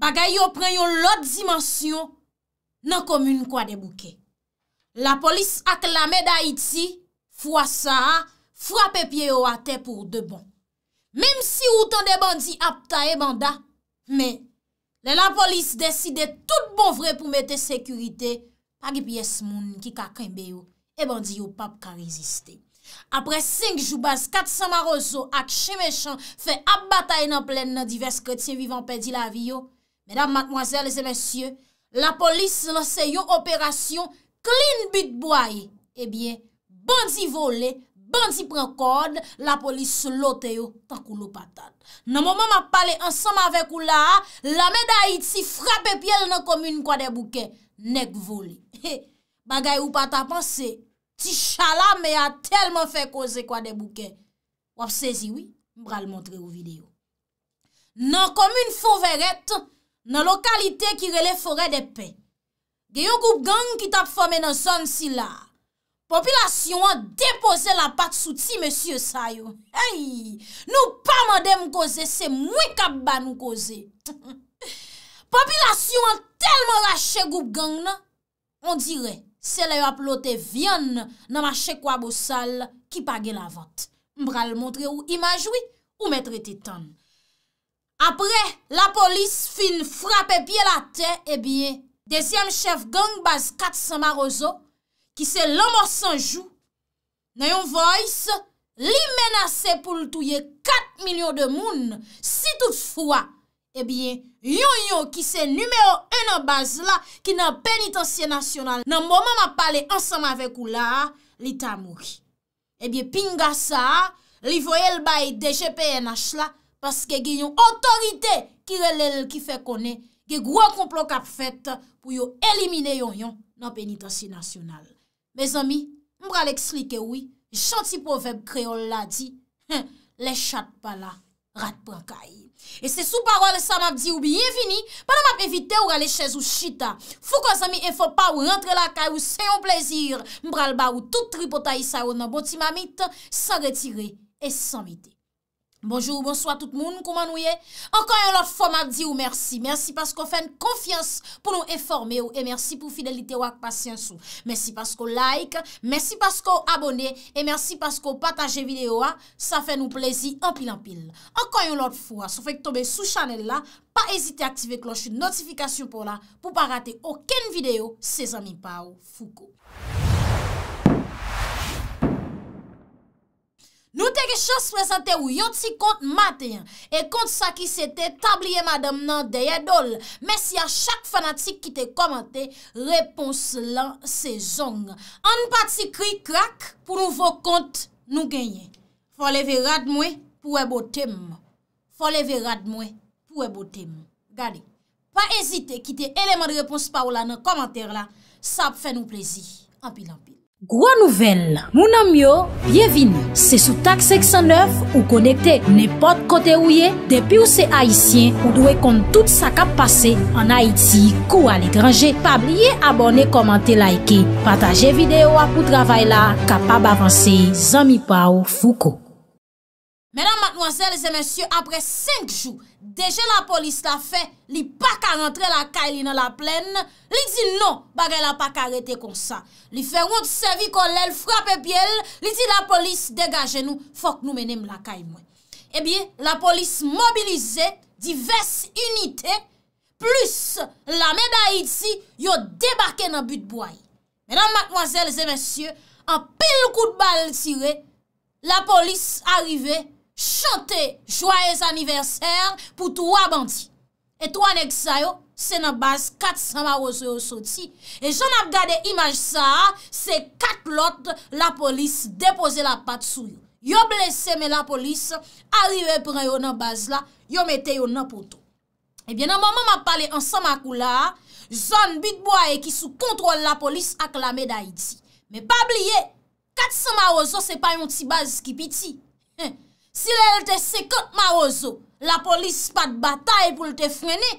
bagay yo pren yon lot dimensyon nan komyoun kwa de bouke. La polis ak lamed a iti, fwa sa, fwa pepye yo ate pou de bon. Mem si woutan de bandi apta e banda, men, le la polis deside tout bon vre pou mette sekurite, pagi piyes moun ki kakenbe yo, e bandi yo pap kan reziste. Apre 5 joubaz, 400 maroso ak cheme chan, fe ap batay nan plen nan divers kretye vivan pedi la vi yo, Madame, mademoiselle, les messieurs, la polis lan se yo operasyon clean but boy, e bien, bandi vole, bandi pren kode, la polis lote yo, takou lo patan. Nan mouman ma pale ansam avek ou la, la meda iti frape piel nan komine kwa de bouke, nek vole. Eh, bagay ou pata panse, ti chala me a telman fe koze kwa de bouke. Wap sezi oui, mbral montre ou video. Nan komine fowerepte, nan lokalite ki rele fore de pe. Geyon goup gang ki tap fome nan son si la, popilasyon an depose la pat sou ti, monsye sa yo. Ay, nou pa mande mkoze, se mwen kap ba mkoze. Popilasyon an telman rache goup gang na, on dire, se la yo aplote vyan nan mache kwa bousal ki page la vat. Mbral montre ou imaj ou metre tetan. apre la polis fin frape pie la te, e eh bie, dezyen chef gang baz kat samar ozo, ki se lomo sanjou, nan yon voyse, li menase pou l'touye kat milyon de moun, si tout fwa, e eh bie, yon yon ki se numeo eno baz la, ki nan penitensye nasyonal, nan mouman ma pale ansam avek ou la, li ta mouri. E eh bie, pinga sa, li voye lbay deje pe enash la, Paske gen yon otorite ki relel ki fe kone, gen gwa komplon kap fet pou yo elimine yon yon nan penitansi nasyonal. Me zami, mbra l'eksli ke woy, chantipo veb kreol la di, le chat pa la, rat pra kaye. E se sou parol sa map di ou biyevini, bana map evite ou gale chèz ou chita. Fou kwa zami, en fò pa ou rentre la kaye ou se yon plezir, mbra l'ba ou tout ripotayi sa ou nan boti mamit, sa retire et sa mite. Bonjou, bonsoit tout moun, kouman nou ye? Ankan yon lot foma di ou mersi. Mersi paskou fèn konfians pou nou eforme ou. E mersi pou fidelite wak pasyans ou. Mersi paskou like, mersi paskou abone. E mersi paskou pataje video a. Sa fè nou plezi anpil anpil. Ankan yon lot fou a. Sou fèk tobe sou chanel la, pa ezite aktive kloche notifikasyon pou la. Pou pa rate oken video se zami pa ou foukou. Nou teke chos prezante ou yon ti kont maten. E kont sa ki se te tabliye madame nan deye dol. Mesi a chak fanatik ki te komante, repons lan se zong. An pati kri krak pou nou vokont nou genye. Fole ve rad mwe pou e botem. Fole ve rad mwe pou e botem. Gade. Pa ezite ki te eleman repons pa ou lan nan komante la. Sa ap fe nou plezi. Ampi lampi. Gwa nouvel, mounan myo, byevini, se sou tak 609 ou konekte, ne pot kote ou ye, depi ou se Haitien ou dwe kont tout sa kap pase, an Haiti, kou al ekranje, pa blye abone, komante, laike, pataje videyo apou travay la, kapab avanse, zami pa ou fuko. Mèdam mèdmèzèl, zè mèsyè, apre 5 jou, deje la polis la fè, li pa ka rentre la kay li nan la plèn, li di non, bagè la pa ka retè konsa. Li fè roun tsevi kon lèl, frapè pye, li di la polis degaje nou, fòk nou menèm la kay mwen. Ebyè, la polis mobilize, divers unitè, plus la mèdè iti, yo debake nan but bouay. Mèdam mèdmèzèl, zè mèsyè, an pil kout bal tire, la polis arrive, chante jwayez aniverser pou tou wabanti. Etou anek sa yo, se nan baz kat samaroso yo soti. Et joun ap gade imaj sa, se kat lot la polis depose la pat sou yo. Yo blese me la polis, arrive pre yo nan baz la, yo mette yo nan ponto. Ebyen nan maman ma pale an samakou la, joun bitboye ki sou kontrol la polis ak la meday di. Me pa bliye, kat samaroso se pa yon ti baz ki piti. Si lèl te sekot ma ozo, la polis pat batay pou lèl te fmeni,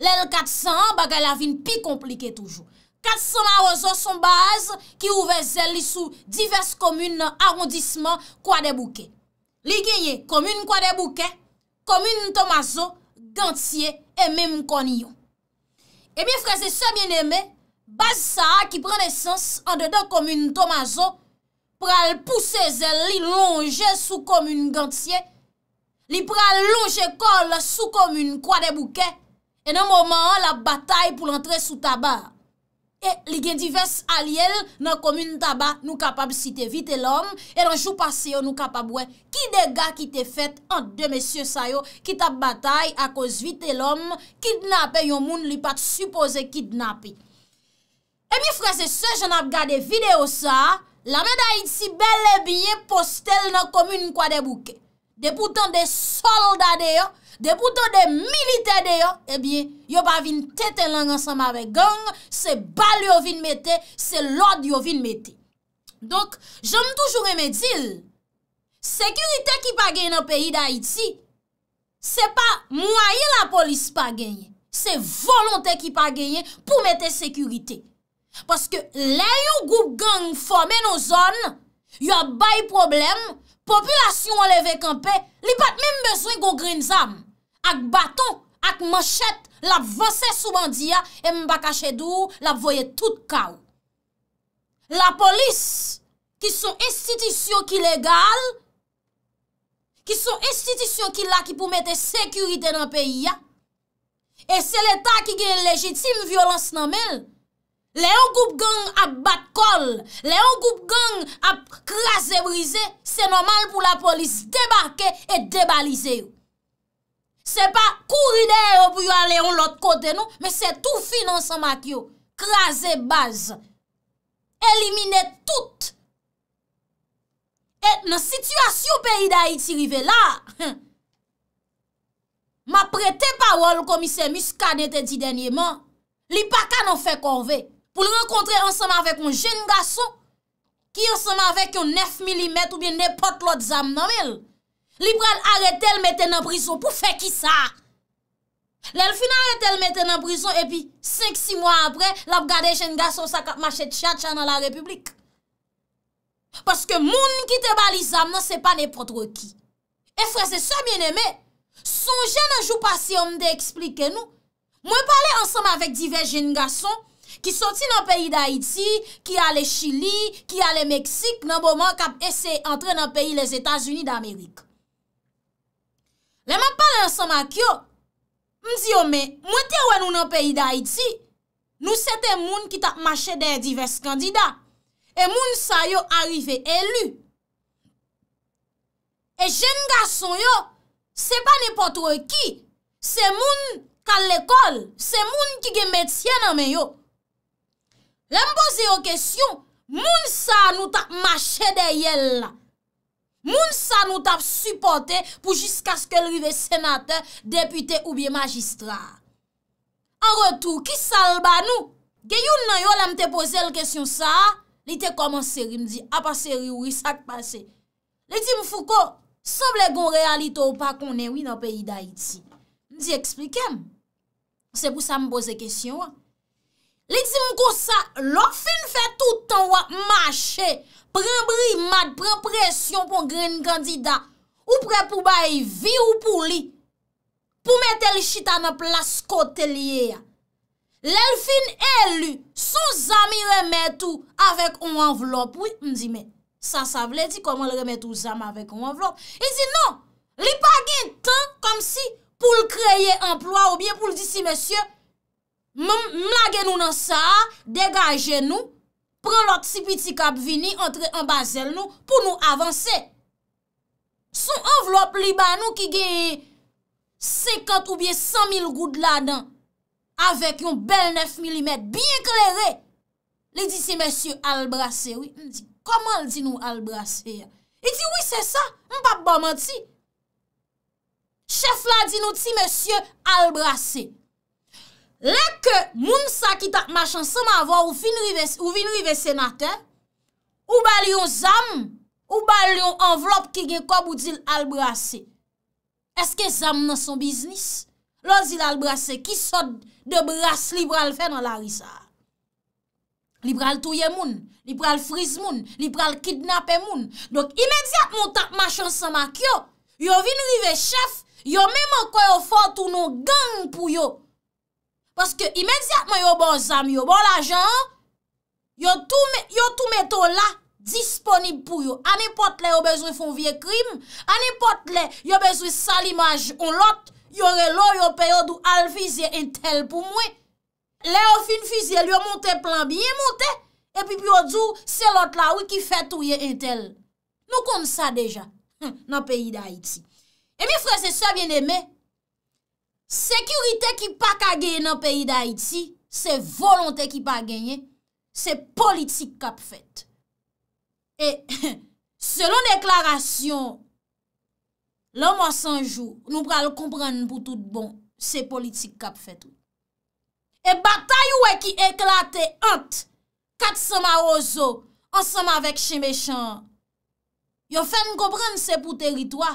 lèl 400 an bagal avin pi komplike toujou. 400 an ma ozo son baz ki ouve zèl li sou divers komune arondisman kwa de bouke. Li genye, komune kwa de bouke, komune Tomazo, Gantye, eme mkoniyon. E eh mi frase se mjen eme, baz sa a ki pran esans an dedan komune Tomazo, pral pousse zel li longe sou komoun gantye, li pral longe kol sou komoun kwa de bouke, e nan mouman an la batay pou lantre sou taba. E li gen divers aliel nan komoun taba nou kapab site vite lom, e nan jou pase yo nou kapab we, ki de ga ki te fet an de mesye sayo, ki tab batay a koz vite lom, ki dnape yon moun li pat suppose ki dnape. E mi freze se jan ap gade video sa, Lame da Iti bel e biye postel nan komune kwa de bouke. De poutan de solda de yo, de poutan de milite de yo, ebyen, yo pa vin tete lang ansam ave gang, se bal yo vin mette, se lod yo vin mette. Donk, jom toujou reme dil, sekurite ki pa genye nan peyi da Iti, se pa mwaye la polis pa genye, se volonte ki pa genye pou mette sekurite. Paske lè yon gou gang fòmè nou zon, yon bay problem, populasyon an leve kampe, li bat mèm bezwen goun grin zam, ak baton, ak manchet, la vòse sou bandiya, e m baka chèdou, la vòye tout kaw. La polis, ki son estitisyon ki legal, ki son estitisyon ki la ki pou mette sekurite nan peyi ya, e se l'Etat ki gen legitime violans nan menl, Lè yon goup gang ap bat kol, lè yon goup gang ap kraze brize, se nomal pou la polis debarke et debalize yo. Se pa kouride yo pou yon lè yon lot kote nou, me se tou finanse mat yo. Kraze baz, elimine tout. Et nan situasyon pe yi da iti rive la, ma prete pawol komise muska nete di denye man, li paka nan fe konvey. pou l renkontre ansame avèk yon jen gason, ki ansame avèk yon nef milimet ou bien nepot lot zam nan mel. Libran arete el mette nan brison pou fe ki sa. Lèl finan arete el mette nan brison, epi 5-6 mwa apre, l ap gade jen gason sa kap machet chachan nan la republik. Paske moun ki te bali zam nan se pa nepot roki. Efre se sa mwen eme, son jen anjou pasi om de eksplike nou. Mwen pale ansame avèk diver jen gason, Ki soti nan peyi da iti, ki yale Chili, ki yale Meksik, nan bo man kap ese entre nan peyi les Etats-Unis d'Amerik. Le man pale ansan mak yo, m di yo men, mwen te wè nou nan peyi da iti, nou sete moun ki tak mache den divers kandida. E moun sa yo arrive elu. E jen gason yo, se pa nipotwe ki, se moun kal lekol, se moun ki ge metye nan men yo. La m'boze yo kesyon, moun sa nou ta machè de yel la. Moun sa nou ta supporte pou jiska skèl rive senate, depute ou biye magistra. An retou, ki sal ba nou? Geyoun nan yo la mte pose l kesyon sa, li te komanse ri mdi, apase ri ou risak pase. Li di mfouko, soble gon realito ou pa konenwi nan peyi da iti. Ndi eksplikem. Se pou sa mboze kesyon wa. Li di mko sa, lòk fin fè toutan wè mâche, pren brimad, pren presyon pou gren kandida, ou pre pou bayi vi ou pou li, pou mette li chita nan plas kote liye ya. Lèl fin elu, sou zami remè tou avèk ou an vlop, mdi mè, sa sa vle di koman remè tou zami avèk ou an vlop, li di nou, li pa gen tan, pou l kreye emploi ou biye pou l di si mèsyè, M lage nou nan sa, degaje nou, pran lot si piti kap vini, entre an bazel nou, pou nou avanse. Son envelop liba nou ki ge sekant ou bie 100 mil goud la dan, avek yon bel 9 mm, biye klere, li di se mèsyou albrase, wè, koman li di nou albrase ya? Li di wè se sa, m pap ba bon man ti. Chef la di nou ti mèsyou albrase, Lè ke moun sa ki tak machan seman avò ou vinrive senaten, ou balyon zam, ou balyon anvlop ki gen kob ou dil albrase. Eske zam nan son biznis? Lò zil albrase ki sod de brase liberal fe nan la risa. Liberal touye moun, liberal friz moun, liberal kidnapè moun. Dok imediat moun tak machan seman kyo, yo vinrive chef, yo mèman koyo fòtounon gang pou yo. Paske imediatman yo bon zami, yo bon lajan, yo tou meton la disponib pou yo. Anipot le yo bezwe fon vie krim, anipot le yo bezwe sal imaj on lot, yo relo yo peyo do al vize entel pou mwen. Le yo fin vize, yo monte plan biye, monte, epi piyo djou, se lot la wikifet wye entel. Nou kon sa deja, nan peyi da Haiti. E mi freze, sa bien eme, Sekyurite ki pa kageye nan peyi da iti, se volonte ki pa genye, se politik kap fèt. E, selon deklarasyon, lò mwa sanjou, nou pral komprenn pou tout bon, se politik kap fèt. E batay ou e ki eklate ant, kat soma ozo, ansoma vek chen mechan, yo fèn komprenn se pou teritwa,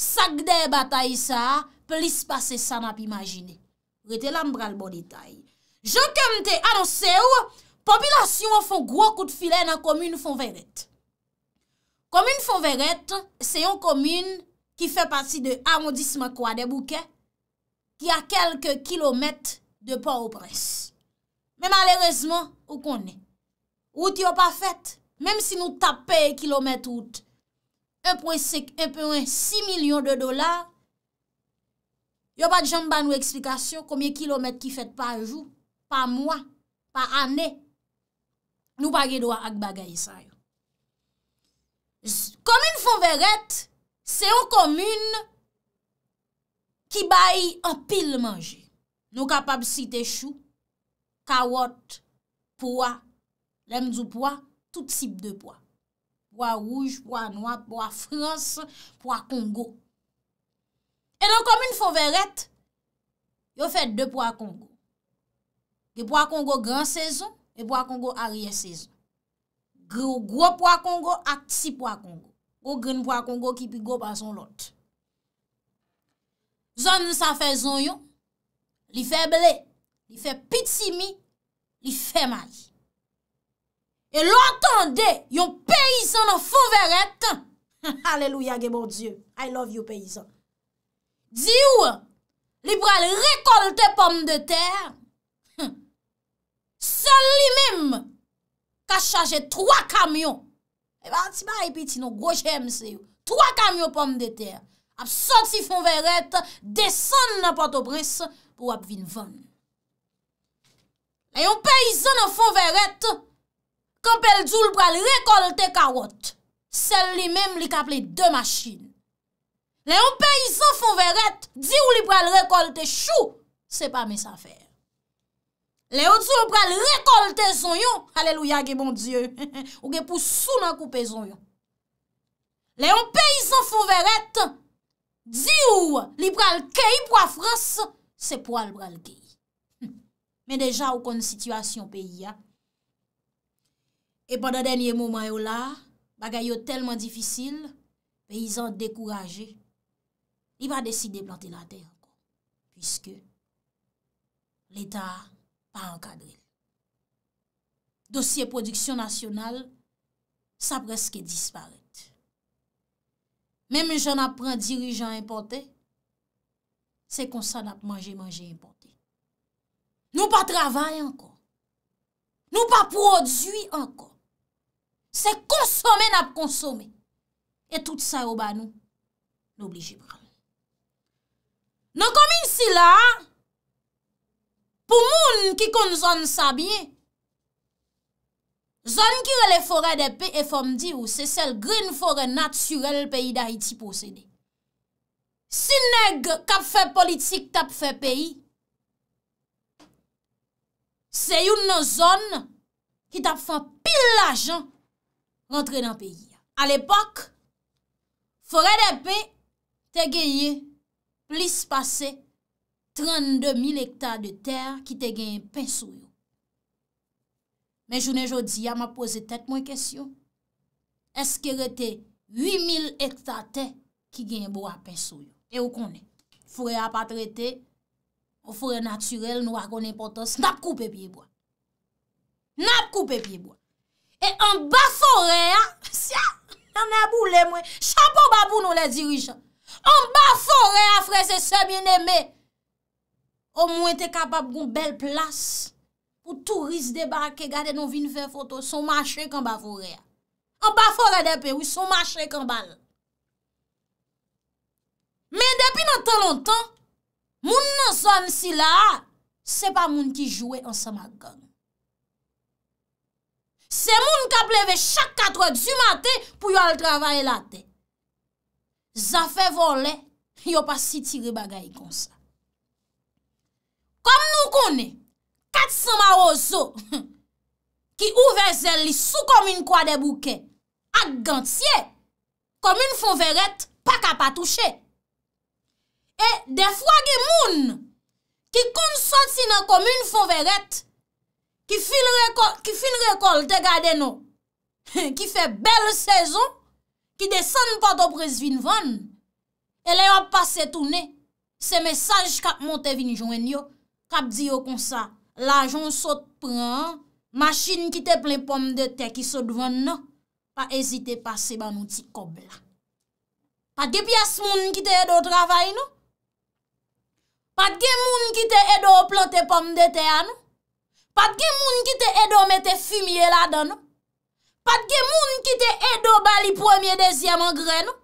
sakde batay sa a, plis pase sa map imajine. Rete lam bral bon detay. Jok mte anose ou, popilasyon ou fon gwo kout file nan komoun Fonveret. Komoun Fonveret, se yon komoun ki fe pati de amodisme kwa debouke, ki a kelke kilomet de por pres. Men alerezman, ou konen. Ote yo pa fet, menm si nou tape kilomet ote, un poen 6 milyon de dolar, Yo pa dijan ba nou eksplikasyon komye kilomet ki fet pa jou, pa mwa, pa ane, nou pa ge do a ak bagay sa yon. Komine Fonveret, se yon komine ki bayi an pil manje. Nou kapab site chou, kawot, poa, lemdou poa, tout sip de poa. Poa rouj, poa noap, poa frans, poa kongo. E nan komine Foveret, yo fè dè Pouakongo. Gè e Pouakongo gran sezon, mè e Pouakongo ariye sezon. Gè ou gwo Pouakongo ak si Pouakongo. Ou gwen Pouakongo ki pi go pa son lot. Zon sa fè zon yon, li fè ble, li fè piti mi, li fè may. E lòtande yon peyison an Foveret, Alleluya gen mon Diyo, I love you peyison. Di ou li pral rekolte pomme de ter, son li mem ka chaje 3 kamyon. E ba, ti ba epi ti nou groche mse yo. 3 kamyon pomme de ter. Apsot si fon veret, desen nan Port-au-Bresse pou ap vinvan. E yon peyizan fon veret, kan pel di ou li pral rekolte karot, son li mem li kapley 2 mashin. Le yon peyizan fon veret, di ou li pral rekolte chou, se pa mes afer. Le yon sou pral rekolte zon yon, aleluya ge bon die, ou ge pou sou nan koupe zon yon. Le yon peyizan fon veret, di ou li pral key pou a Frans, se pou al pral key. Men deja ou kon situasyon pey ya. E pandan denye mouman yo la, bagay yo telman difisil, peyizan dekouraje, i va deside plante la tey anko, pwiske l'Etat pa ankadre. Dosye prodiksyon nasyonal, sa preske disparite. Mem jen ap pran dirijan impote, se konsan ap manje manje impote. Nou pa travay anko, nou pa prodwi anko, se konsome nap konsome, e tout sa oba nou, n'oblije pran. Nan kominsi la, pou moun ki kon zon sa biye, zon ki rele fore de pe e fom di ou se sel green fore naturel peyi da iti posede. Si neg kap fe politik tap fe peyi, se yon nan zon ki tap fe pil la jan rentre nan peyi. Al epok, fore de pe te geye, plis pase 32.000 hektar de ter ki te gen pen sou yo. Men jounen jodi, ya ma pose tet mwen kesyon, eske rete 8.000 hektar ter ki gen bo a pen sou yo. E ou konen, fure a pa trete, ou fure naturel nou a konen potos, nap koupe piye bo. Nap koupe piye bo. E an basore a, siya, nan abou le mwen, chapo babou nou le dirijan. An ba fore a fre se se bin eme. O mwen te kapab goun bel plas. Ou turist deba ke gade nou vin fè foto. Son mwache k an ba fore a. An ba fore depe wè son mwache k an ban. Men depi nan tan lontan. Moun nan zon si la. Se pa moun ki jwè an samak goun. Se moun ka pleve chak katwad zy matè. Pou yo al travay la te. Zafè volè, yo pa si tirè bagay kon sa. Kom nou konè, kat sa ma ozo, ki ouve zè li sou komine kwa de bouke, ak gantye, komine fonverèt, pa ka pa touche. E defwa gen moun, ki kon so ti nan komine fonverèt, ki fin rekol te gade nou, ki fe bel sezon, ki desan pat opres vin van, e le wap pase toune, se mesaj kap monte vin jounen yo, kap di yo konsa, la joun sot pran, masjin ki te plen pomme de te ki sot van no, pa ezite pase ban ou ti kob la. Pat ge pias moun ki te edo travay no? Pat ge moun ki te edo plante pomme de te an? Pat ge moun ki te edo mette fumye la dan no? Pat gen moun ki te edo bali pwemye dezyam an gren nou.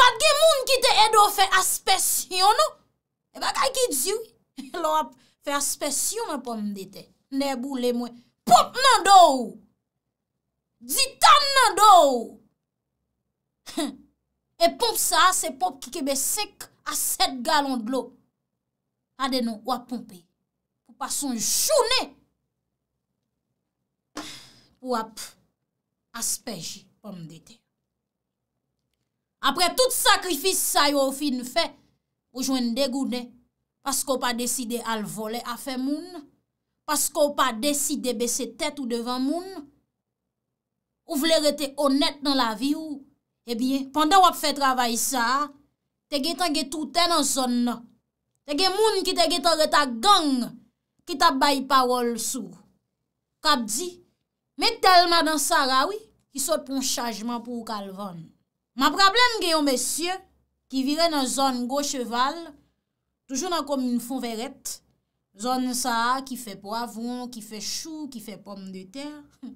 Pat gen moun ki te edo fe aspesyon nou. E bak a ki dzi ou. Lo ap fe aspesyon an pwem de te. Ne bou le mwen. Pomp nan do ou. Dzi tan nan do ou. E pomp sa se pomp ki kebe sek a set galon glop. A de nou wap pompi. Pwa son jouni. Wap. Aspeji pw mdete. Apre tout sakrifis sa yo ou fin fe, ou jwen degoune, paskou pa deside al vole a fe moun, paskou pa deside besetet ou devan moun, ou vle rete onet nan la vi ou, ebyen, pwande wap fe travay sa, tege tange touten an son nan, tege moun ki tege to reta gang, ki tabay pawol sou. Kabdji, Met telman dan sa rawi, ki sot pon chajman pou kalvan. Ma problem gen yon mesye, ki vire nan zon go cheval, toujou nan kom yon fon veret, zon sa ki fe po avon, ki fe chou, ki fe pomme de ter.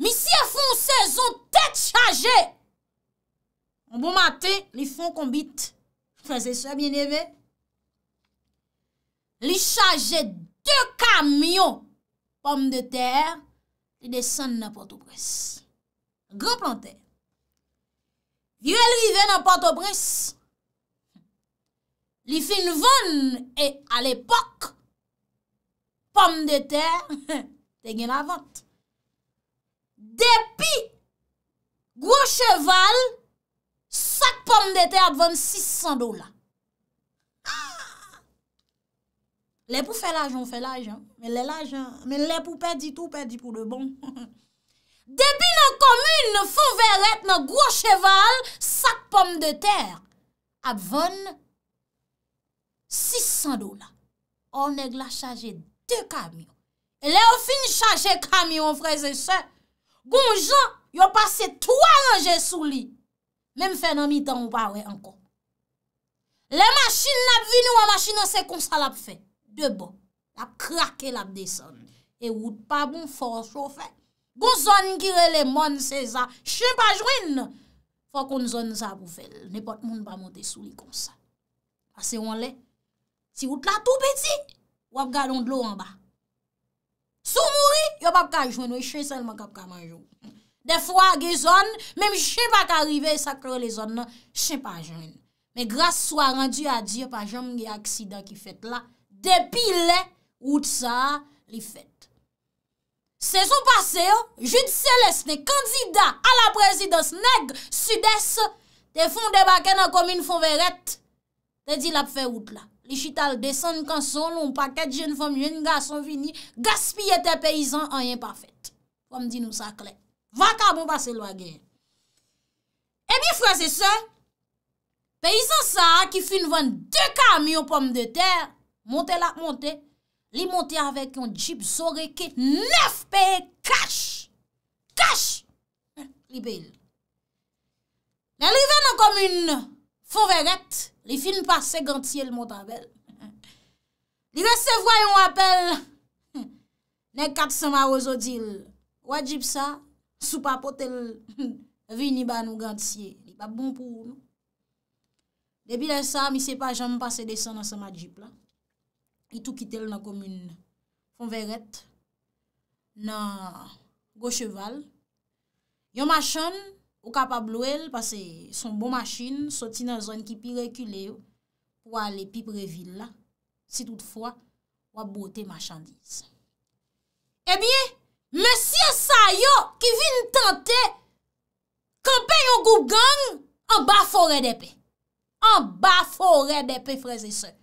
Mi si yon fon sezon tet chaje! An bon maten, li fon kon bit. Fase sa bien eve. Li chaje de kamyon pomme de ter, li desen nan Port-au-Bris. Grop lan te. Viwè li ven nan Port-au-Bris. Li fin voun, e al epok, pomme de te, te gen avant. Depi, gwo cheval, sak pomme de te, a dvon 600 dola. Lè pou fè l'ajon, fè l'ajon. Mè lè l'ajon. Mè lè pou pè di tou, pè di pou dè bon. Dèbi nan komyne, fò vè rèt nan gwo cheval, sak pòm de tèr. Ap von 600 dola. Or neg la chaje dè kamyo. Lè ou fin chaje kamyo, frè zè sè. Gon jan, yo passe to a ranje sou li. Mè m fè nan mi tan ou pa wè ankon. Lè machin nan ap vin ou a machin nan se kon sal ap fè. De bon, la p krake la p deson. E wout pa bon fòs chòfè. Gon zon gire le mon se zan. Chèm pa jwen nan. Fò kon zon zan pou fèl. Nè pot moun pa monte sou yon konsan. Ase yon lè. Si wout la tou peti, wap gade yon dlou an ba. Sou mouri, yon pap ka jwen. We chèm selman kap ka manjou. De fwa ge zon, mèm chèm pa ka rive yon sakre le zon nan. Chèm pa jwen. Me grase sou a rendu a diyo pa jom yon aksida ki fèt la. depi le wout sa li fèt. Se son pase yo, jout selesne, kandida a la prezidans neg, sudès, te fon debake nan komine fon verèt, te di la pfe wout la. Li chital desan kan son, loun paket jen fòm jen, nga son fini, gaspye te peyizan, an yen pa fèt. Kom di nou sa kle. Vak a bon pase lwa gen. Ebi fwese se, peyizan sa ki fin vwenn de kam yo pòm de tèr, Montè la, montè, li montè avèk yon jip zorekè, nef pe, kach, kach, li bel. Nè li ven an kom yon fòverèt, li fin pa se gantye l motan bel. Li ve se voyon apel, ne kat se ma ozodil, waj jip sa, sou pa potel, vi ni ban ou gantye, li pa bon pou ou nou. Debi de sa, mi se pa jom pa se desen nan se ma jip la. Itou kitel nan komoun konveret, nan gocheval. Yon machan ou kapablou el, pase son bon machin, soti nan zon ki pi rekule yo, wale pi previla, si toutfwa wabote machan dis. E bie, M. Sayo ki vin tante, kampen yon goup gang, an ba fore depe. An ba fore depe, freze sot.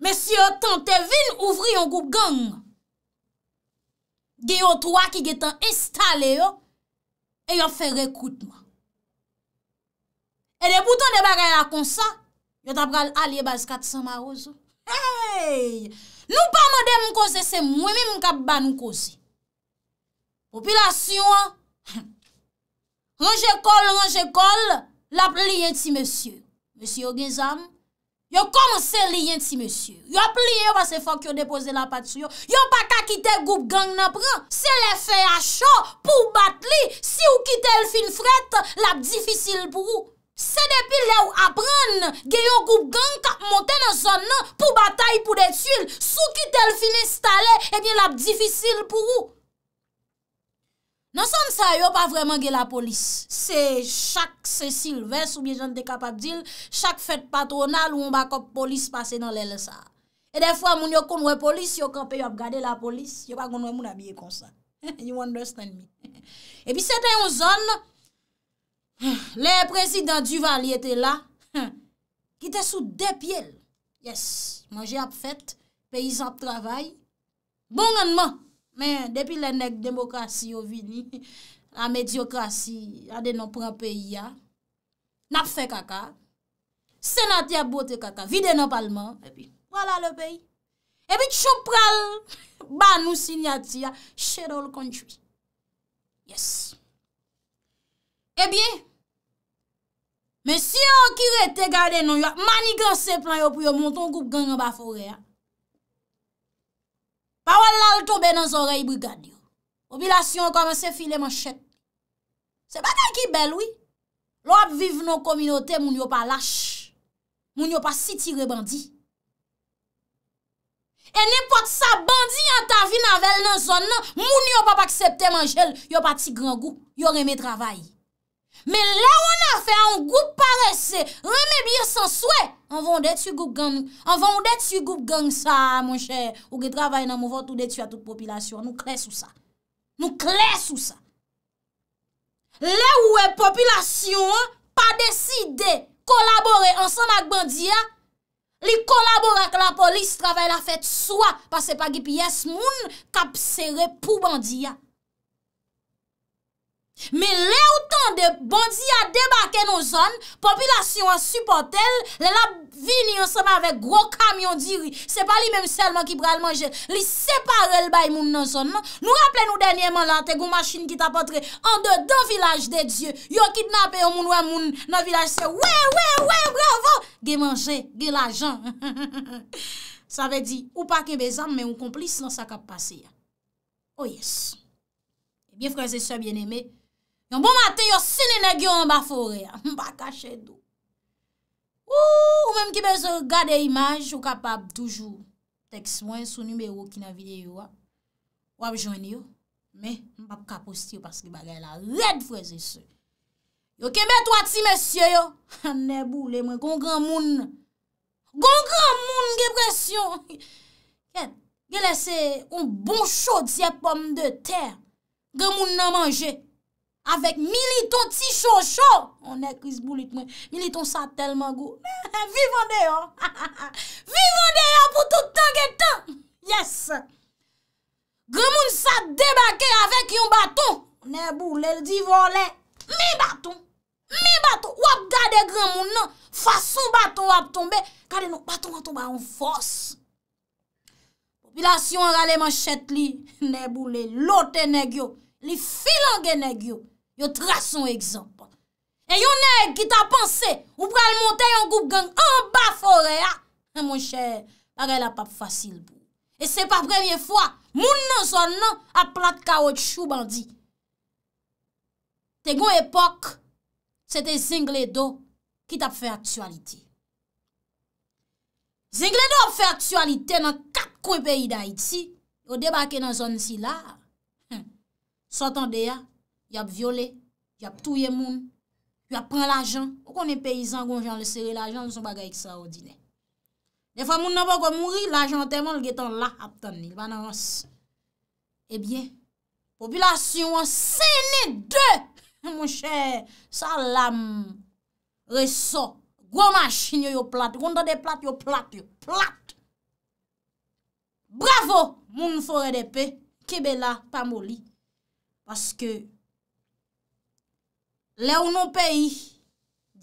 Mèsy yo tante vil ouvri yon goup gang. Gè yo twa ki gè tan estale yo, e yo fè rekoutman. E de bouton de bagay la konsa, yo tap pral alye bas 400 maroz. Nou pa mèdè mwen kose se mwen mè mwen kap ban mwen kose. Popilasyon, rongè kol, rongè kol, la pli yè ti mèsy yo. Mèsy yo gè zanm, Yo komanse liyen ti, monsye. Yo pliye wase fok yo depose la pat sou yo. Yo pa kakite goup gang nan pran. Se le fey a chou pou bat li, si ou kite el fin fret, la bdifisil pou ou. Se depi le ou apren, ge yo goup gang kak monte nan son nan pou batay pou detil, sou kite el fin installe, ebyen eh la bdifisil pou ou. Nansan sa yo pa vreman ge la polis. Se chak se silve, soubyen jan de kapap dil, chak fet patronal ou mba kop polis pase nan lè lè sa. E defwa moun yo konwe polis, yo kape yo ap gade la polis. Yo pa konwe moun a biye konsan. You understand me. E pi sete yon zon, le prezident Duvali ete la, ki te sou depyel. Yes, manje ap fet, peyizan ap travay. Bon anman, Men, depi le nek demokrasi yo vini, la mediokrasi ade nou pran peyi ya, nap fe kaka, senat ya bote kaka, vide nou palman, epi, wala le peyi. Epi, chou pral, ban nou sinyati ya, chedol konjou. Yes. Epi, men si yo kire te gade nou, mani gan se plan yo pou yo monton goup gangan ba fore ya. Pa wad lal tobe nan zorey brigadyo. Popilasyon koman se file man chet. Se batay ki bel woy. Lop vive nan kominote moun yo pa lache. Moun yo pa sitire bandi. E ne pot sa bandi an ta vi navel nan zon nan. Moun yo pa pa aksepte man jel. Yo pa ti gran gou. Yo reme travayi. Men lè ou an a fè an goup parese, reme bir san souè, an van ou detu goup gang, an van ou detu goup gang sa, moun chè, ou ki travay nan mou vot ou detu a tout popilasyon, nou kle sou sa. Nou kle sou sa. Lè ou e popilasyon pa deside kolabore ansan ak bandiya, li kolabore ak la polis, travay la fèt soua, pase pa gip yes moun, kap sere pou bandiya. Me le ou tan de bandi a debake nou zon Popilasyon a support el Le la vini anseman avek Gro kamyon diri Se pa li menm selman ki pral manje Li separe l bay moun nan zon non? Nou rapple nou denyeman la Te goun maschine ki tapotre An de do vilaj de Diyo Yo kidnap e yon moun wè moun Nan vilaj se wè wè wè bravo Gè manje, gè la jan Sa ve di ou pake bezan Men ou komplis nan sa kap pase O oh yes Bien fraser so bien eme Yon bon maten yo sinene gyo an ba fore a, mba kache do. Ou, ou menm ki be se rgade imaj, yo kapab toujou. Tekse mwen sou nubero ki nan videyo a. Wap jwenni yo. Men, mba kaposti yo paske bagay la red fweze se. Yo kebet wati mesye yo. An nebou le mwen, kon gran moun. Kon gran moun, ge presyon. Gen, gen lese un bon chod si apom de ter. Gran moun nan manje. avèk militon ti chou chou, anè kriz boulit mwen, militon sa telman gwo, vivan deyon, vivan deyon pou toutan gen tan, yes, gremoun sa debake avèk yon baton, nebou lèl divon lè, mi baton, mi baton, wap gade gremoun nan, fason baton wap tombe, kade nou baton wap tombe an fos, popilasyon gale man chet li, nebou lèl lote negyo, li filan gen negyo, Yo tra son ekzampan. E yon neg ki ta panse, ou pral monte yon goup gang an ba fore ya, e mon chè, la re la pap fasil bou. E se pa premyen fwa, moun nan son nan, a plat ka wot chou bandi. Te goun epok, se te Zingledo ki ta fè aktualite. Zingledo fè aktualite nan kat kwe peyi da iti, yo debake nan zon si la. Son tan de ya, y ap viole, y ap touye moun, y ap pren l'ajan. Ou konen peyizan, kon jan le seri l'ajan, sou bagay ek sa ordine. Ne fwa moun nanpon kon mouri, l'ajan tenman l getan la ap tani, l banan anse. Ebyen, eh popilasyon anse ne de, moun chè, salam, resso, gwa machin yo yo plat, konta de plat yo plat, yo plat. Bravo, moun fore de pe, ki be la, pa moli, paske, Le ou nou peyi,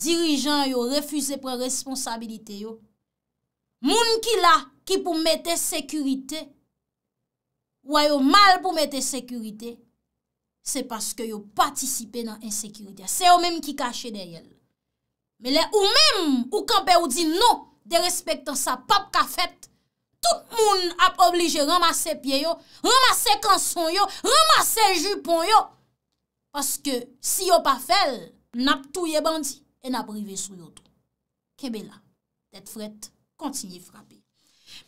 dirijan yo refuse pre responsabilite yo, moun ki la ki pou mette sekurite, ou a yo mal pou mette sekurite, se paske yo patisipe nan ensekurite. Se yo menm ki kache den yel. Me le ou menm, ou kanpe yo di nou de respektan sa pap kafet, tout moun ap oblige ramase pie yo, ramase kanson yo, ramase jupon yo, Paske si yo pa fel, nap touye bandi, e nap rive sou yotou. Kebe la, det fret, kontinye frape.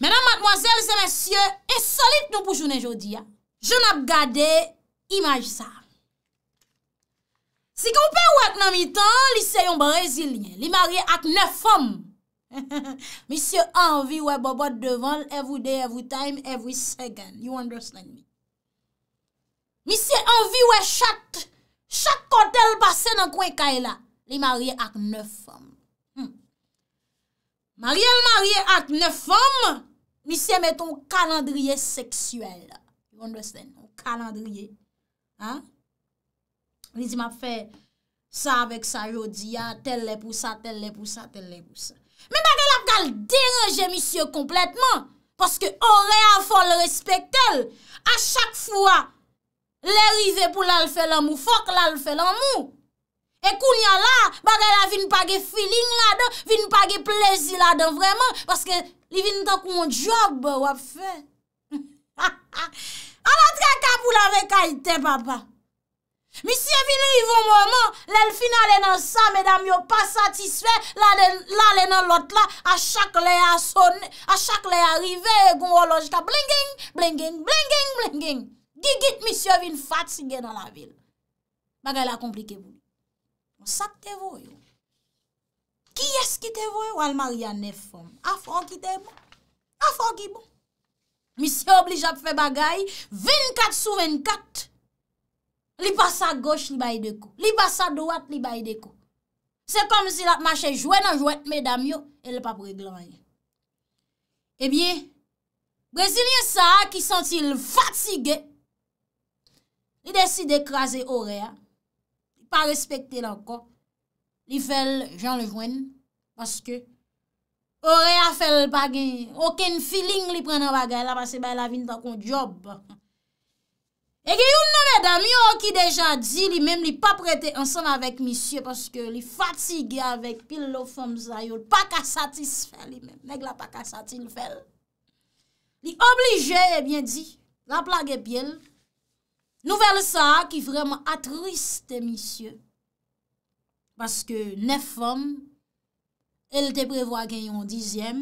Menan, madmoazel, zemesye, e solit nou pou jounen jodi ya. Joun ap gade, imaj sa. Si kompe wèk nan mitan, liseyon brésilien, li marye ak nef fom. Misey anvi wè bobot devan, every day, every time, every second. You understand me? Misey anvi wè chakte, chak kote l basen an kwen ka e la, li marye ak neuf fom. Hmm. Marye l marye ak neuf fom, misye meton kalandriye seksuel. Yon bles den, kalandriye. Li di ma fe, sa avek sa jodi, tel le pou sa, tel le pou sa, tel le pou sa. Men bagel ap gal derenje misye kompletman, paske orè a fol respek tel. A chak fwa, Lè rive pou lal fè l'amou, fok lal fè l'amou. E kounyan la, badè la vin pa ge filin la den, vin pa ge plezi la den vreman, paske li vin tan kou moun job wap fè. Anat reka pou lal reka ite, baba. Misye vin rive mouman, lè l'fina lè nan sa, mè dam yo pa satisfe, lè lè nan lot la, a chak lè a sone, a chak lè a rive, e goun woloj ta blengeng, blengeng, blengeng, blengeng. Ki git misyo vin fatsige nan la vil? Bagay la komplike bou. Moun sak te voyou. Ki eski te voyou al maria nef fom? Afon ki te moun. Afon ki moun. Misyo oblij ap fe bagay, 24 sou 24. Li basa goch li bay dekou. Li basa doat li bay dekou. Se kom si la mache jouen an jouet medam yo, el pa preglan yon. Ebyen, eh brezilyen sa ki sentil fatsige, li desi dekrasi Orea, pa respekte lanko, li fel jan le jwen, paske, Orea fel bagen, oken filin li prenen bagen, la pase bay la vin takon job, e ge yon namedan, mi yo ki deja di, li mem li pa prete ansan avèk misye, paske li fatige avèk pil lo fòm zayol, pa ka satisfè li mem, neg la pa ka satin fel, li oblige, e bien di, la plage pjen, Nouvel sa ki vremen atris te misye, paske nef fom, el te prevoa gen yon dizyem,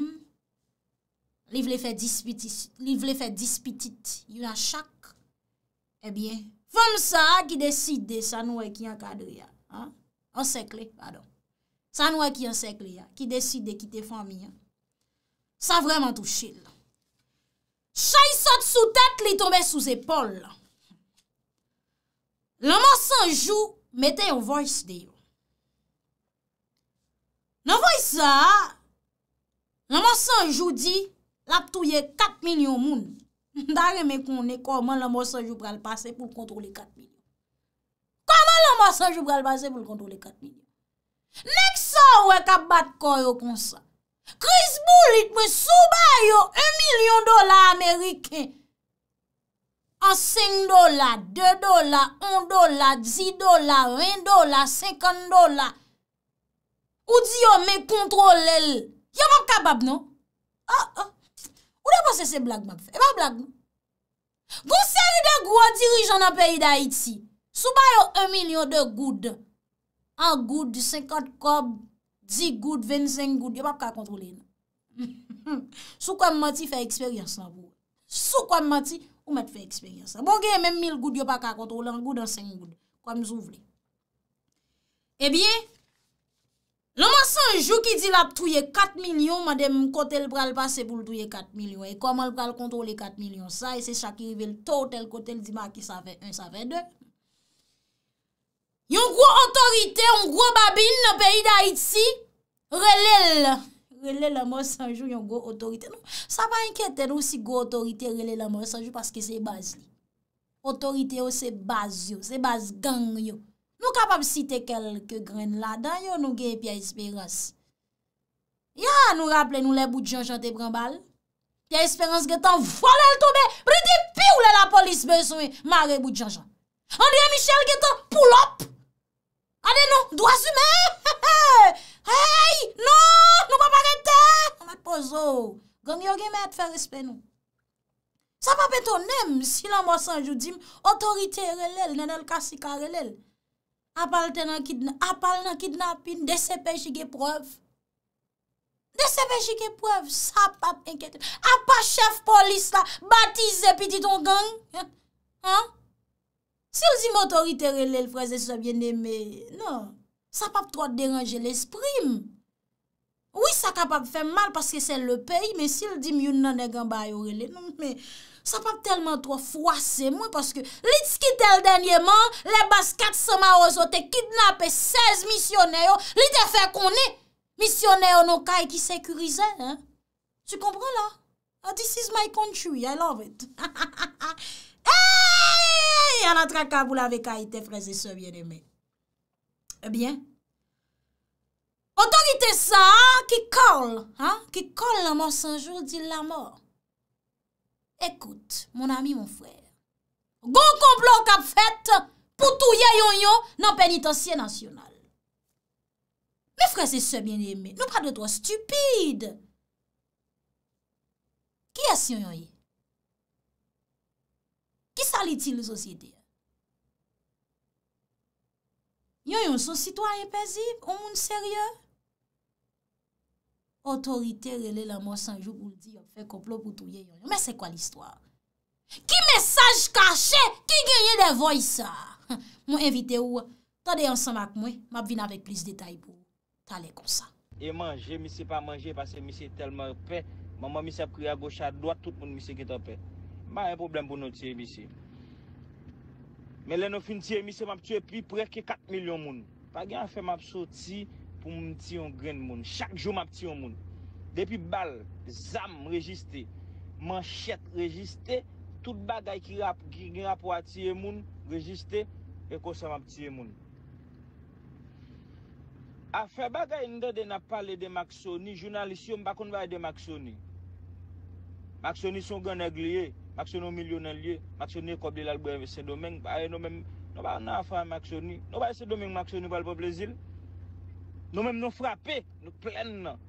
li vle fe dispitit yon achak, ebyen, fom sa ki deside sa noue e ki an kadou ya, an sekli, pardon, sa noue ki an sekli ya, ki deside ki te fom yon, sa vremen touche yon. Sa yi sot sou tet li tombe sou zepol lan, Lama Sanjou mette yon voys deyo. Nan voy sa, Lama Sanjou di, lap touye 4 milyon moun. Dar e me konen, koman Lama Sanjou pral pase pou kontrole 4 milyon? Koman Lama Sanjou pral pase pou kontrole 4 milyon? Nek sa wè kap bat koryo konsa. Chris Bullitt mwen soubayo 1 milyon dola Ameriken. An 5 dola, 2 dola, 1 dola, 10 dola, 20 dola, 50 dola. Ou di yo me kontrolel. Yo wap kabab nou? Ah, ah. Ou de pa se se blagman fe? E wap blag nou? Gon se anida gwa dirijan apayi da Haiti. Sou bayo 1 milyon de goud. An goud, 50 kob, 10 goud, 25 goud. Yo wap kabab kontrolel nou? Sou kwam mati fe eksperyansan vou? Sou kwam mati... mè te fè eksperyans. Bon gen, mèm mi l goud yo pa kakotol, an goud an sèng goud, kwa mz ouvli. E eh bie, lòman sè an jou ki di la touye 4 milyon, madè m kote l pral pase pou l touye 4 milyon, e koman l pral kontole 4 milyon sa, e se chaki rive l totel kote l di ma ki sa fè 1, sa fè 2. Yon gwo otorite, yon gwo babil nè peyi d'Haïti, relèl. Rele laman sanjou, yon go otorite. Sa non, pa enkete nou si go otorite rele laman sanjou paske se base li. Otorite yo se base yo, se base gang yo. Nou kapap site kelke gren la, dan yo nou geye Pia Esperance. Ya nou rapple nou le bout janjan te pran bal. Pia Esperance getan, vole l tobe, brite pi ou le la polis beso e, mare bout janjan. Andye Michel getan, pou lop! Adè nou, dwa sumè! Hey, nou, nou pa parete! Mète pozò, gang yò gen mète fè respè nou. Sa pa pè tonèm, silan mò sanjou dim, otorite relèl, nenèl kassika relèl. A pal te nan kidnap, a pal nan kidnapin, desepe jike preov. Desepe jike preov, sa pa pè nkète. A pa chef polis la, batize pi di ton gang. Ha? Si l di motorite rele, l prese se vye neme, non. Sa pape troa deranje l esprime. Ou sa ka pape fe mal paske se le pey, men si l di myoun nan e gamba yo rele, non. Sa pape telman troa fwa se mwen, paske li tskite l denye man, le bas kat se ma ozo te kidnap e 16 misione yo, li te fe konen misione yo nou kay ki sekurize. Tu kompran la? This is my country, I love it. Ha ha ha ha ha. Eyyy, anan tra ka bou lave ka ite freze se eh bien eme. Ebyen, otan ki te sa, ki kol, ki kol la mor sanjou, di la mor. Ekout, mon ami, mon fwere, gon konplon kap fwet, pou tou yayon yon nan penitansye nasyonal. Me freze se bien eme, nou prade to stupide. Ki yas yon yon yi? Ki sa li ti le sosyete yon? Yon yon sosy to a yon pezi? O moun serye? Otorite rele la monsan joug ou di yon fe koplo pou tou yon yon. Me se kwa l'histoire? Ki mesaj kache? Ki geye de voysa? Moun evite ou, tade yon san mak mwen, map vin avèk plis detay pou. Tale konsa. E manje, mi se pa manje pase mi se telman pe. Maman mi se kri a gocha, doa tout moun mi se ki tope. Ma e problem pou nou tiye bisi. Me lè nou fin tiye misi, mab tiye pi preke 4 milyon moun. Pa gen an fe mab soti pou moun tiye yon gren moun. Chak joun mab tiye moun. Depi bal, zam, rejiste, manchet, rejiste, tout bagay ki rap, ki rap watiye moun, rejiste, e kosan mab tiye moun. E Afè bagay ndè de nap pale de Maksoni, jounalisyon bakoun vay de Maksoni. Maksoni son gen negliye. Maksou e, nou milyounen liye, Maksou nou e koblil albouen ve se domen, No mèm nou fra maksou nou, No mèm nou frape, nou plen nan,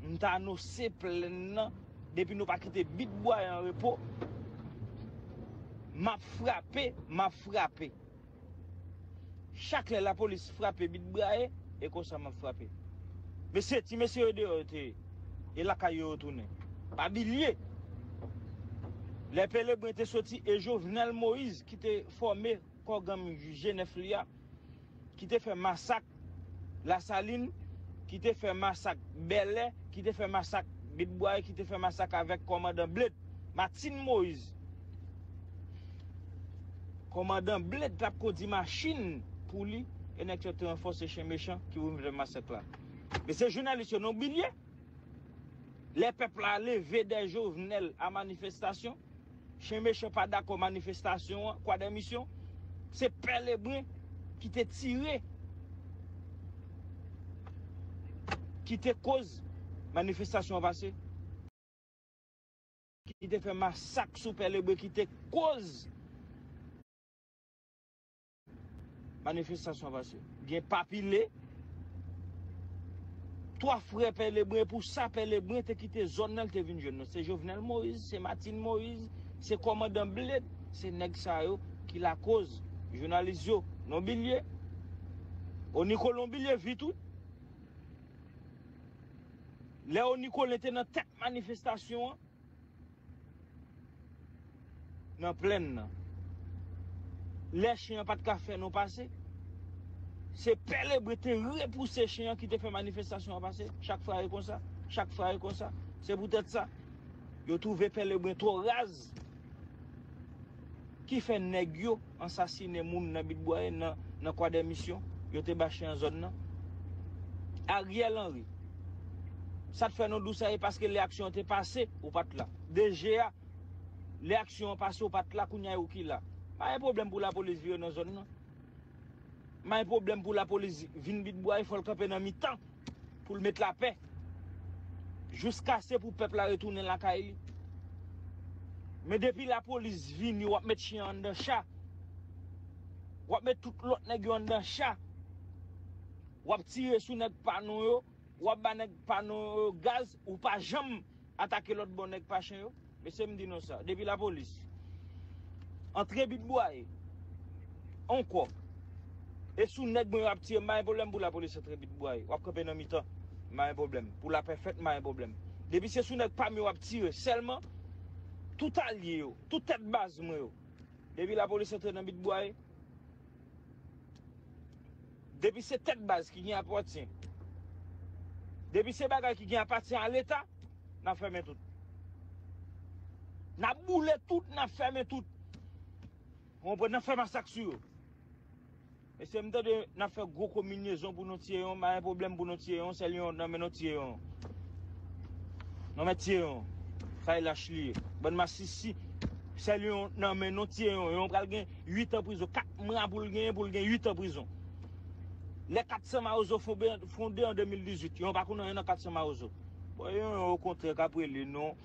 Nou tan nou se plen nan, Depi nou pakite bitbwa yon repo, Ma frape, ma frape, Chakle la polis frape bitbwa e, E konsa ma frape, Mese ti mese yode ote, E lakay yo otoune, Pa bi liye, Lèpe lèp mwen te soti e jovnel Moïse ki te fòmè kò gèm jenèflia ki te fè massak la salin, ki te fè massak belè, ki te fè massak bitbwaye, ki te fè massak avèk komandan Bled. Matin Moïse. Komandan Bled tap kò di ma chin pou li enèk chò te renfòsè chè mechè ki wèm mwen maseklan. Mwen se jounalisyon nou bilè, lèpe plalè vè den jovnel a manifestasyon. Che me che pa da ko manifestasyon, kwa demisyon, se pelebre ki te tire, ki te koz manifestasyon vase, ki te fe masak sou pelebre ki te koz manifestasyon vase. Gen papile, to afre pelebre pou sa pelebre te kite zonel te vin jenon, se jovenel moriz, se matin moriz. Se koma dan bled, se neg sa yo ki la koz, jounaliz yo, non bilye. O Nikol non bilye vitou. Le o Nikol ete nan tek manifestasyon an. Nan plen nan. Le chenyan pat ka fe non pase. Se pelebre te repouse chenyan ki te fe manifestasyon an pase. Chak fra re kon sa, chak fra re kon sa. Se boutet sa, yo touve pelebre tro raze. Ki fe neg yo ansasine moun nan bitboye nan kwa demisyon? Yo te bashe an zon nan? Ariel Henry, sa te fe nan dousaye paske le aksyon te pase ou pat la. De gea, le aksyon pase ou pat la, kou nyay ou ki la. Ma yon e problem pou la polis vie nan zon nan? Ma yon e problem pou la polis vine bitboye folkepe nan mi tan pou l mette la pe. Jus kase pou pepla retounen la ka ili. E Me depi la polis vin yon wap met chen yon den chan. Wap met tout lot neg yon den chan. Wap tire sou neg panon yo. Wap ban neg panon yo gaz ou pa jam. Atake lot bon neg panon yo. Mese mdi nou sa. Depi la polis. Antre bit boye. An kwa. E sou neg bon yo ap tire maye bolem pou la polis entre bit boye. Wap kope nan mitan. Maye boblem. Pou la pefet maye boblem. Depi se sou neg panon yo ap tire selman. Tout alye yo, tout tekbaz mwen yo. Depi la polis yote nan bitbwaye. Depi se tekbaz ki gen apatye. Depi se bagay ki gen apatye an leta, nan fèmè tout. Nan boule tout, nan fèmè tout. On pwè nan fèmè saksy yo. E se mdè de nan fè gwo kominyè zon pou nou tye yo, man yè problem pou nou tye yo, se li yon nan men nou tye yo. Nan men tye yo. Fè yon lache li yo. Ben ma sisi, sel yon nan men non tiye yon, yon pral gen 8 an prizon, 4 mran pou l gen, 1 mran pou l gen, 8 an prizon. Le 400 ma ouzo fonde en 2018, yon bakoun nan yon 400 ma ouzo. Yon yon yon kontre kapre li non,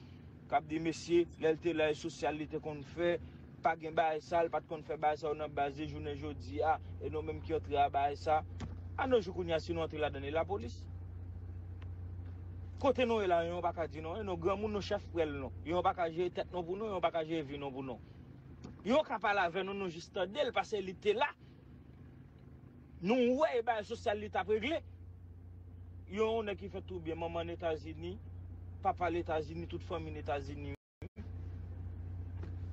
kap di mesye, lelte la e sosyalite kon fe, pa gen ba e sal, pat kon fe ba e sal, nan ba ze, jounen jo di a, e nou menm ki otre a ba e sal, an nou jokoun yasi nou otre la dene la polis. Kote nou e yon baka di nou, yon e gwa moun nou chef pou el nou. Yon baka jeye tet nou pou nou, yon baka jeye vi nou pou nou. Yon kapal ave nou nou jistade, l paselite la. Nou wè e yon bè yon sosyalite apregle. Yon ou ne ki fè tou bie, maman etazini, papa etazini, tout fòmi etazini.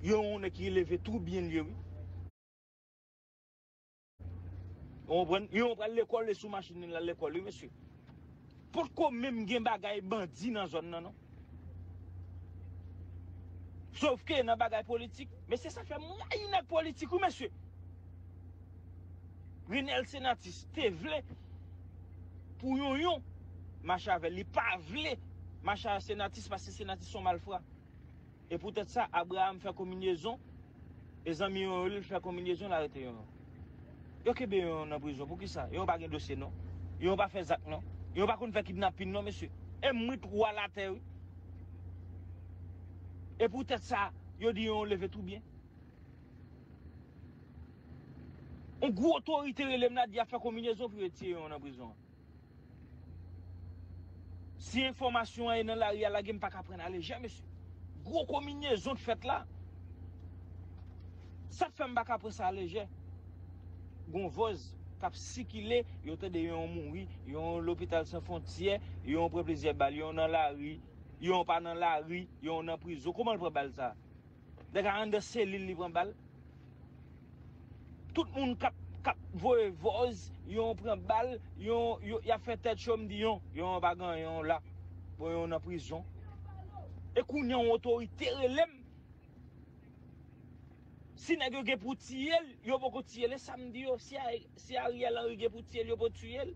Yon ou ne ki leve tou bie lye. Yon ou bè lèkòl, lè soumachini lèkòl, lèkòl, lèkòl, lèkòl. Potko mèm gen bagay bandi nan zon nan an? Non? Sof ke nan bagay politik Mè se sa fè mwen a yon ak politik ou mè sè? Mè nèl senatist te vle Pou yon yon Ma chave li pa vle Ma chave senatist pasi senatist son mal fwa E pou tèt sa Abraham fè kominyezon E zan mi yon olif fè kominyezon la rete yon Yo ke be yon nan prizon pou ki sa? Yon bagen dosye nan? Yon ba fè zak nan? Yon bakoun fè kidnapin nou, mè sè. E mwit wò la tè wè. E pou tèt sa, yon di yon leve tout bè. On gwo otorite rè lèm nan di a fè kominyè zon pwè ti yon nan brison. Si informasyon a yon nan la rè, la gen pa kapren alè jè, mè sè. Gwo kominyè zon fèt la. Sè fè m baka apren sa alè jè. Gon vòz. Kap sikile, yon te de yon moui, yon l'opital sa fontie, yon pre pleze bal, yon nan la ri, yon pa nan la ri, yon nan prizo. Koman pre bal sa? Dega an de seli li vran bal? Tout moun kap voye voze, yon pre bal, yon ya fe tet chom di yon, yon bagan yon la, pou yon nan prizo. Ekoun yon otorite relem. Si nage gen pou tiyel, yo pou tiyel. E samdi yo, si a rialan gen pou tiyel, yo pou tiyel.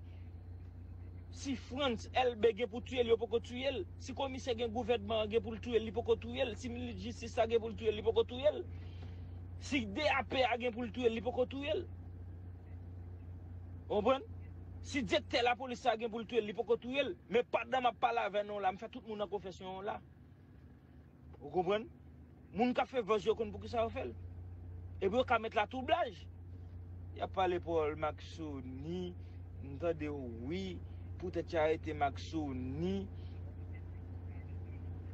Si frans elbe gen pou tiyel, yo pou tiyel. Si komise gen gouvedman gen pou tiyel, yo pou tiyel. Si milijistis agen pou tiyel, yo pou tiyel. Si de apè agen pou tiyel, yo pou tiyel. Obren? Si diktè la polis agen pou tiyel, yo pou tiyel. Me padan ma pala venon la, me fè tout moun an konfesyon la. Obren? Moun ka fè vòs yo kon pou ki sa wò fèl. E bwe kamet la tublaj Ya pale pou al makso ni Nta de ouwi Pou te chayete makso ni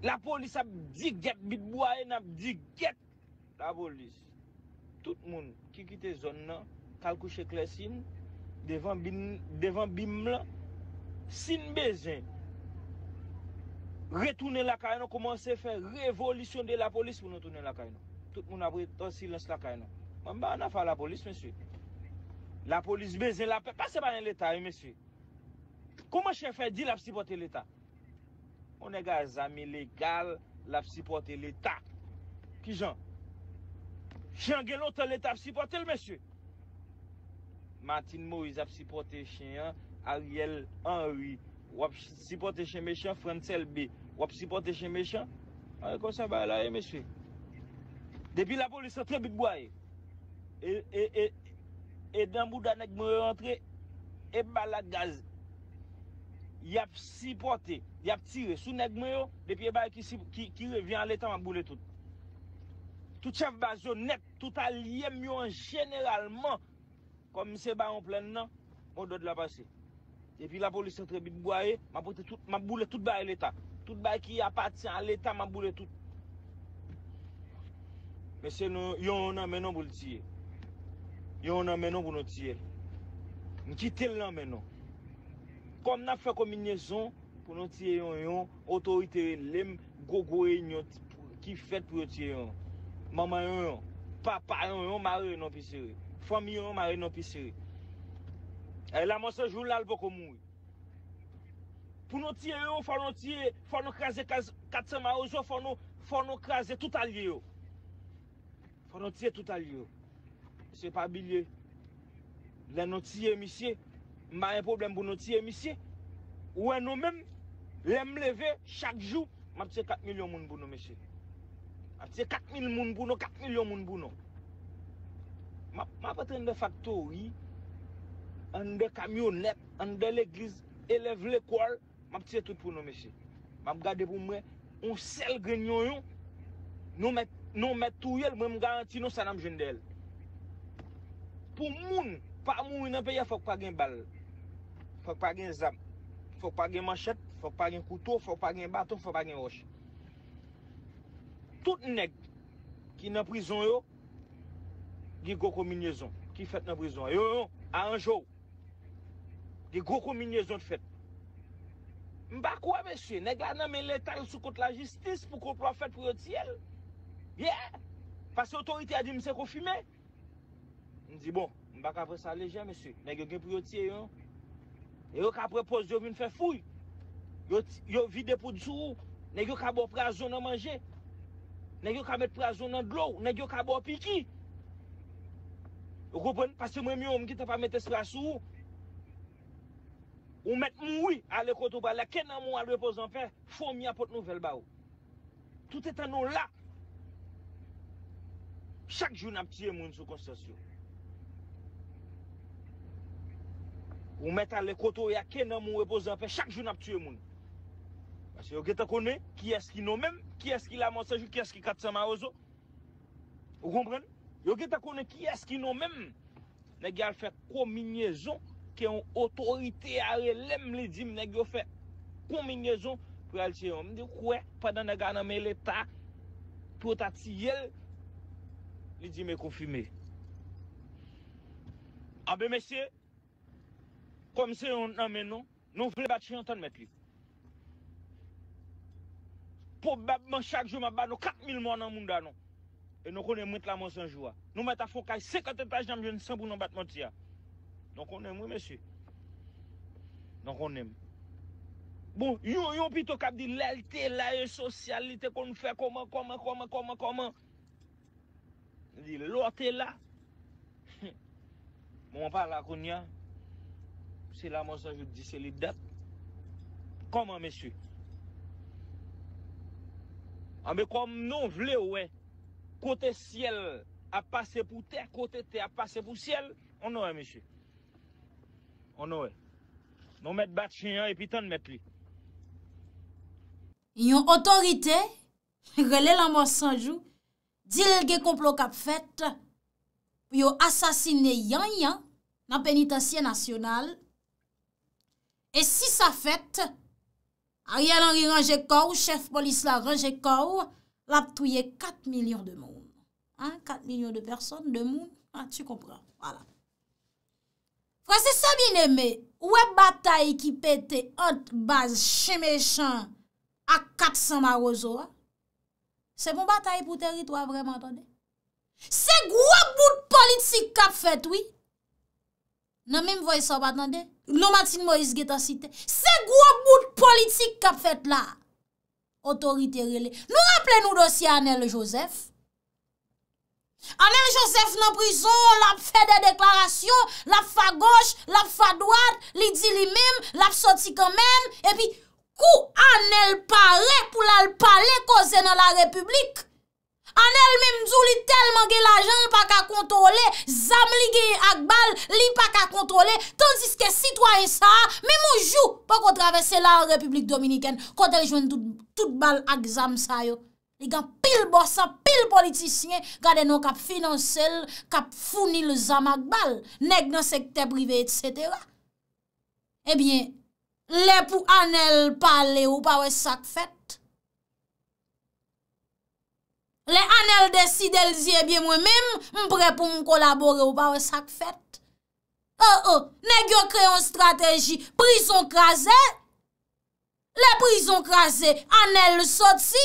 La polis ap di get Bitbwa en ap di get La polis Tout moun ki kite zon nan Kalkouche klesin Devan bim lan Sin bezen Retounen la kayen Koman se fè revolisyon de la polis Pounen tounen la kayen Tout moun apre ton silens lakay nan Mwen ba an a fa la polis monsi La polis bezen la pe Pase bayan leta e monsi Kouman chè fè di la psi pote leta Moun e gaz zami legal La psi pote leta Ki jan Chè an gen loutan leta psi pote l monsi Matin mou I zap si pote chè yon Ariel Henry Wap si pote chè me chè Fransel B Wap si pote chè me chè A yon kon sa bayan la e monsi Depi la polis se tre bit boye, e, e, e, e dambou da neg mwen rentre, e bala gaz, yap si pote, yap tire, sou neg mwen yo, depi e bay ki revyan l'Eta maboule tout. Tout chef bazyo net, tout aliem yon generalman, komise ba yon plen nan, moun do de la pase. Depi la polis se tre bit boye, maboule tout baye l'Eta, tout baye ki apatien l'Eta maboule tout. Mese yon yon nan menon pou l tiyen. Yon nan menon pou l tiyen. Mkite l nan menon. Kom nan fwe kominezon, pou l tiyen yon yon, otorite ren, lem gogoen yon ki fet pou l tiyen yon. Maman yon yon, papa yon, yon mare yon nan pisere. Fwa mi yon yon mare yon nan pisere. E la monsen joulal bokomou. Pou l tiyen yon, fwa l tiyen, fwa l kaze katema yo, fwa l kaze tout alye yo. Fwa nou tiye tout a liyo. Se pa bilye, le nou tiye misye, mba e problem pou nou tiye misye, ou en nou men, lem leve, chak jou, map tiye 4 milyon moun moun mèche. Map tiye 4 milyon moun moun moun moun. Map apatende faktou, an de kamyon, an de l'eglise, eleve l'ekwal, map tiye tout pou nou mèche. Map gade pou mwen, ou sel genyon yon, nou mè pè, Nou met tou yel, mwen m garanti nou sa nam jende el. Pou moun, pa moun moun an peye fok pa gen bal, fok pa gen zam, fok pa gen manchet, fok pa gen koutou, fok pa gen baton, fok pa gen osh. Tout neg ki nan prizon yo, ge gokou minyezon, ki fet nan prizon yo, yo yo, anjou, ge gokou minyezon fet. Mba kwa mwen se, neg la nan men letal sou kont la jistis pou kont la fet pou yo tiyel. Yè! Fase otorite a di mse kou fime. Mdi bon, mbak apre sa leje, mese. Nè gyo gen pou yotie yon. Yon kapre pos yo vin fè fouy. Yon vide pou dsou. Nè gyo kapo pre a zonan manje. Nè gyo kapo pre a zonan dlou. Nè gyo kapo api ki. Fase mwen mwen om gita pa met espra sou. Ou met moui ale kontou balè. Kenan mwen ale pos anpe. Fou mwen apote nou vel bau. Tout etan nou la. Chak joun ap tiye moun sou konsasyon Ou metta le koto ya ken nan moun wepo zanpe Chak joun ap tiye moun Basi yo geta kone Ki eski nou men Ki eski la monsajou Ki eski katsama ozo Ou kompren Yo geta kone ki eski nou men Negi al fèk kominyezon Ke yon otorite a relem le dim Negi yo fèk kominyezon Pre al tiye moun Kwe padan nega nan mele ta Protatiyel Li di me konfi me. A be mesye, konmise yon nan men nou, nou vle bat chiantan met li. Probabman chak jouman ban nou kat mil moun nan moun dan nou. E nou konen mwen tla monsan jwa. Nou met a fokay, sekante paj nan mwen san pou nan bat moun tia. Non konen mwen mesye. Non konen mwen. Bon, yon yon pitok ap di lalite, lalite sosyalite kon fè, konman, konman, konman, konman, konman. Dile, lò te la. Mwen pa la kon nyan, se la monsanjou di seli dat. Koman, mesye? A be kom nou vle oue, kote siel a pase pou ter, kote te a pase pou siel. Onowe, mesye. Onowe. Nou met bat chenyan, epi ton met li. Yon otorite, rele la monsanjou, Dil ge konplo kap fet, pou yo asasine yan yan nan penitansye nasyonal. E si sa fet, a riyan an rin ranje kou, chef polis la ranje kou, la pou touye 4 milyon de moun. 4 milyon de person, de moun, an ah, tu kompran. Kwa se sa bin eme, ou e batay ki pete ot baz cheme chan a 400 marozoa, Se mou bataye pou teri to a vreman, tonde? Se gwa bout politik kap fet, oui? Nan mime voye sa bat, tonde? Non matin Moïse Guetta site. Se gwa bout politik kap fet la? Otorite rele. Nou rappele nou dosye Anel Joseph. Anel Joseph nan prizon, lap fè de deklarasyon, lap fa goche, lap fa doat, li di li mèm, lap soti kan mèm, epi, Kou anel pare pou lal pale ko zè nan la republik. Anel mè mzou li telman ge la jan, li pa ka kontrole. Zam li ge ak bal, li pa ka kontrole. Tansis ke sitwa yon sa, mè mou jou pa kontravesse la republik dominiken. Kote lè jwen tout bal ak zam sa yo. Li ga pil bosa, pil politisyen gade nou kap finansel, kap founi le zam ak bal, neg nan sekte prive, etc. Ebyen, eh Le pou anel pale ou pa wè sak fèt. Le anel desi del zye bie mwen mèm, mwen pre pou mwen kolabore ou pa wè sak fèt. E, oh, e, oh, ne gyo kreyon strategi, prizon krasè. Le prizon krasè, anel soti.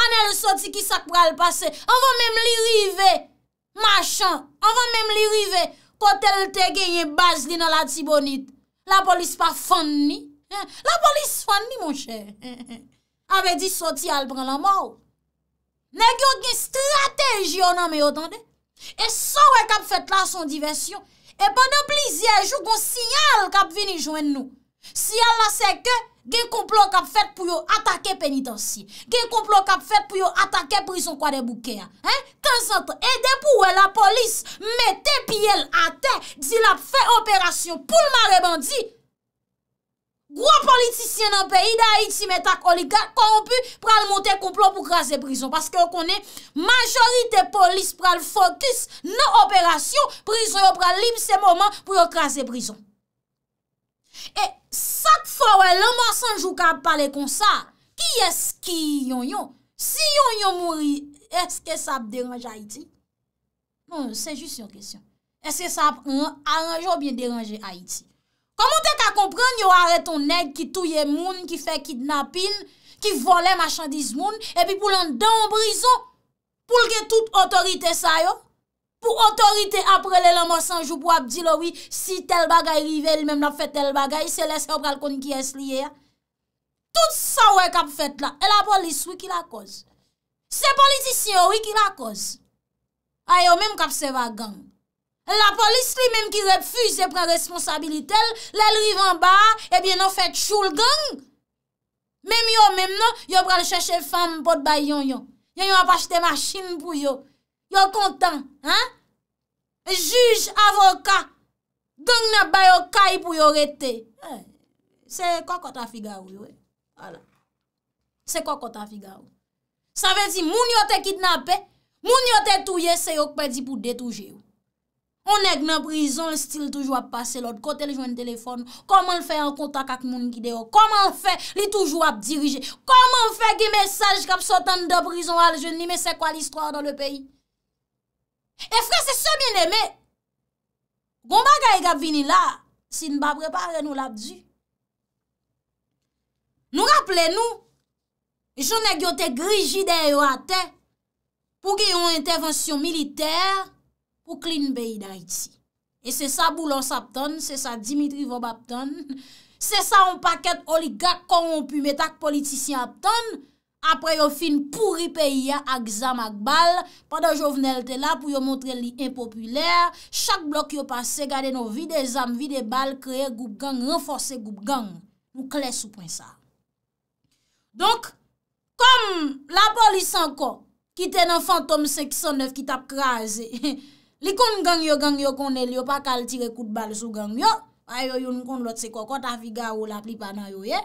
Anel soti ki sak pral pase. An vè mèm li rive, machan, an vèm mèm li rive, kote l te genye bas li nan la tibonit. La polis pa fande ni. Eh, la polis fande ni, mon chè. Eh, eh, Ame di soti al pran la mòl. Ne gen gen strateji aname yo tande. E sowe kap fet la son diversyon. E bono blizye jou kon sinyal kap vini jwenn nou. Siyal la se ke... Gen konplon kap fet pou yo atake penitansi Gen konplon kap fet pou yo atake Prison kwa de bouke ya Tenzante, ede pou we la polis Mete pi el ate Di la fe operasyon pou l mare bandi Gro politisyen nan pe Ida iti metak oligat Konbu pral monte konplon pou krasi Prison, paske yo konen Majorite polis pral fokus Nan operasyon, prison yo pral Libse mouman pou yo krasi prison E sak fò wè lè mò sanjou ka pale kon sa, ki es ki yon yon? Si yon yon mouri, eske sap deranje Haiti? Non, se jist yon kesyon. Eske sap an anjou ou bien deranje Haiti? Koman te ka kompran yon are ton neg ki touye moun, ki fe kidnapin, ki vole machandiz moun, epi pou lèndan brison, pou lèndan tout otorite sayo? pou otorite apre lè lè mò sanjou pou ap di lò wè si tèl bagay rive, lè mèm lò fè tèl bagay, se lè sè wè pral kon ki es liye ya. Tout sa wè kap fèt la, e la polis wè ki la koz. Se politisyon wè ki la koz. A yo mèm kap se va gang. E la polis lè mèm ki repfüse, se pren responsabilite lè, lè lè rive an ba, e bè nou fèt choul gang. Mèm yo mèm nou, yo pral chèche fèm pot bay yon yon. Yon yon ap achète machin pou yo. Yo kontan, juj, avoka, gong na bayo kay pou yo rete. Eh, se kwa kota figa ou? Se kwa kota figa ou? Sa ve di moun yo te kidnape, moun yo te touye, se yo kwa di pou detouje ou. Moun ek nan prizon, stil toujwa ap pase lòd, kote li jwen telefon, koman fe an konta kak moun ki de ou, koman fe li toujwa ap dirije, koman fe gi mesaj kap sotan de prizon al je ni, me se kwa l'histoire do le peyi? E fre se se mien eme, gom ba ga e gab vini la, si n ba prepa re nou labdi. Nou rapple nou, joun e gyote griji de yo ate pou ki yon intervensyon militer pou klin beyi da iti. E se sa boulons ap ton, se sa Dimitri Vobap ton, se sa an paket oligak kon won pu metak politisyen ap ton... apre yo fin pou ripey ya ak zam ak bal, pa do jovenelte la pou yo montre li impopuler, chak blok yo pase gade nou vi de zam, vi de bal, kreye goup gang, renfose goup gang, ou kles ou pon sa. Donk, kom la poli san kon, ki ten an fantom 609 ki tap kraze, li kon gang yo gang yo kon el yo pa kal tire kout bal sou gang yo, a yo yon kon lot se kon kon ta figa ou la pli panan yo ye,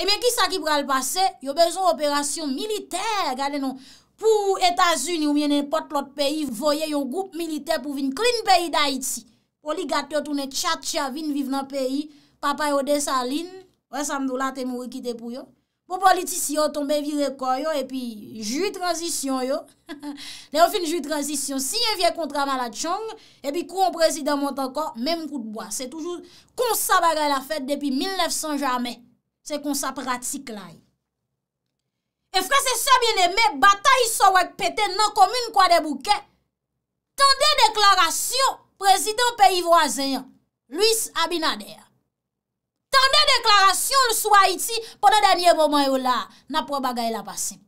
E mwen ki sa ki pral pase, yo bezon operasyon militer, gade nou. Pou Etasuni ou mwen en pot lot peyi, voye yon goup militer pou vin klin peyi da iti. Oli gat yo toune tchat tchat vin viv nan peyi, papay o de salin, wè sam dou la te mou wikite pou yo. Pou politisyon tombe virekoy yo, e pi ju transisyon yo. Le ou fin ju transisyon, si yon vye kontra malat chong, e pi kou an prezident mont anko, mwen kou dboa. Se toujou konsa bagay la fet depi 1900 jamey. Se kon sa pratik la yi. E franse sa biene me, bata yi sa wak pete nan komune kwa de bouke. Tande deklarasyon, prezident peyi vwazenyan, Louis Abinader. Tande deklarasyon sou Haiti, ponen denye momen yo la, na pou bagay la pasip.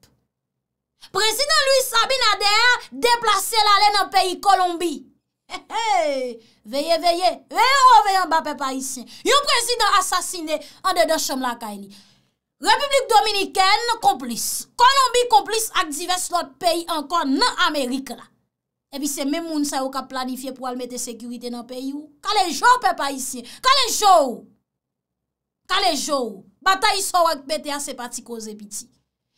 Prezident Louis Abinader, deplase la lè nan peyi Kolombi. Veye, veye, veye an ba pe Parisien. Yon prezident asasine an dede chom la kay ni. Republik Dominiken komplis. Konobi komplis ak divers lot peyi an kon nan Amerike la. Epi se men moun sa yon ka planifiye pou al mette sekurite nan peyi ou. Kalejou pe Parisien, kalejou. Kalejou. Bata yi sou ak pete a se pati koze biti.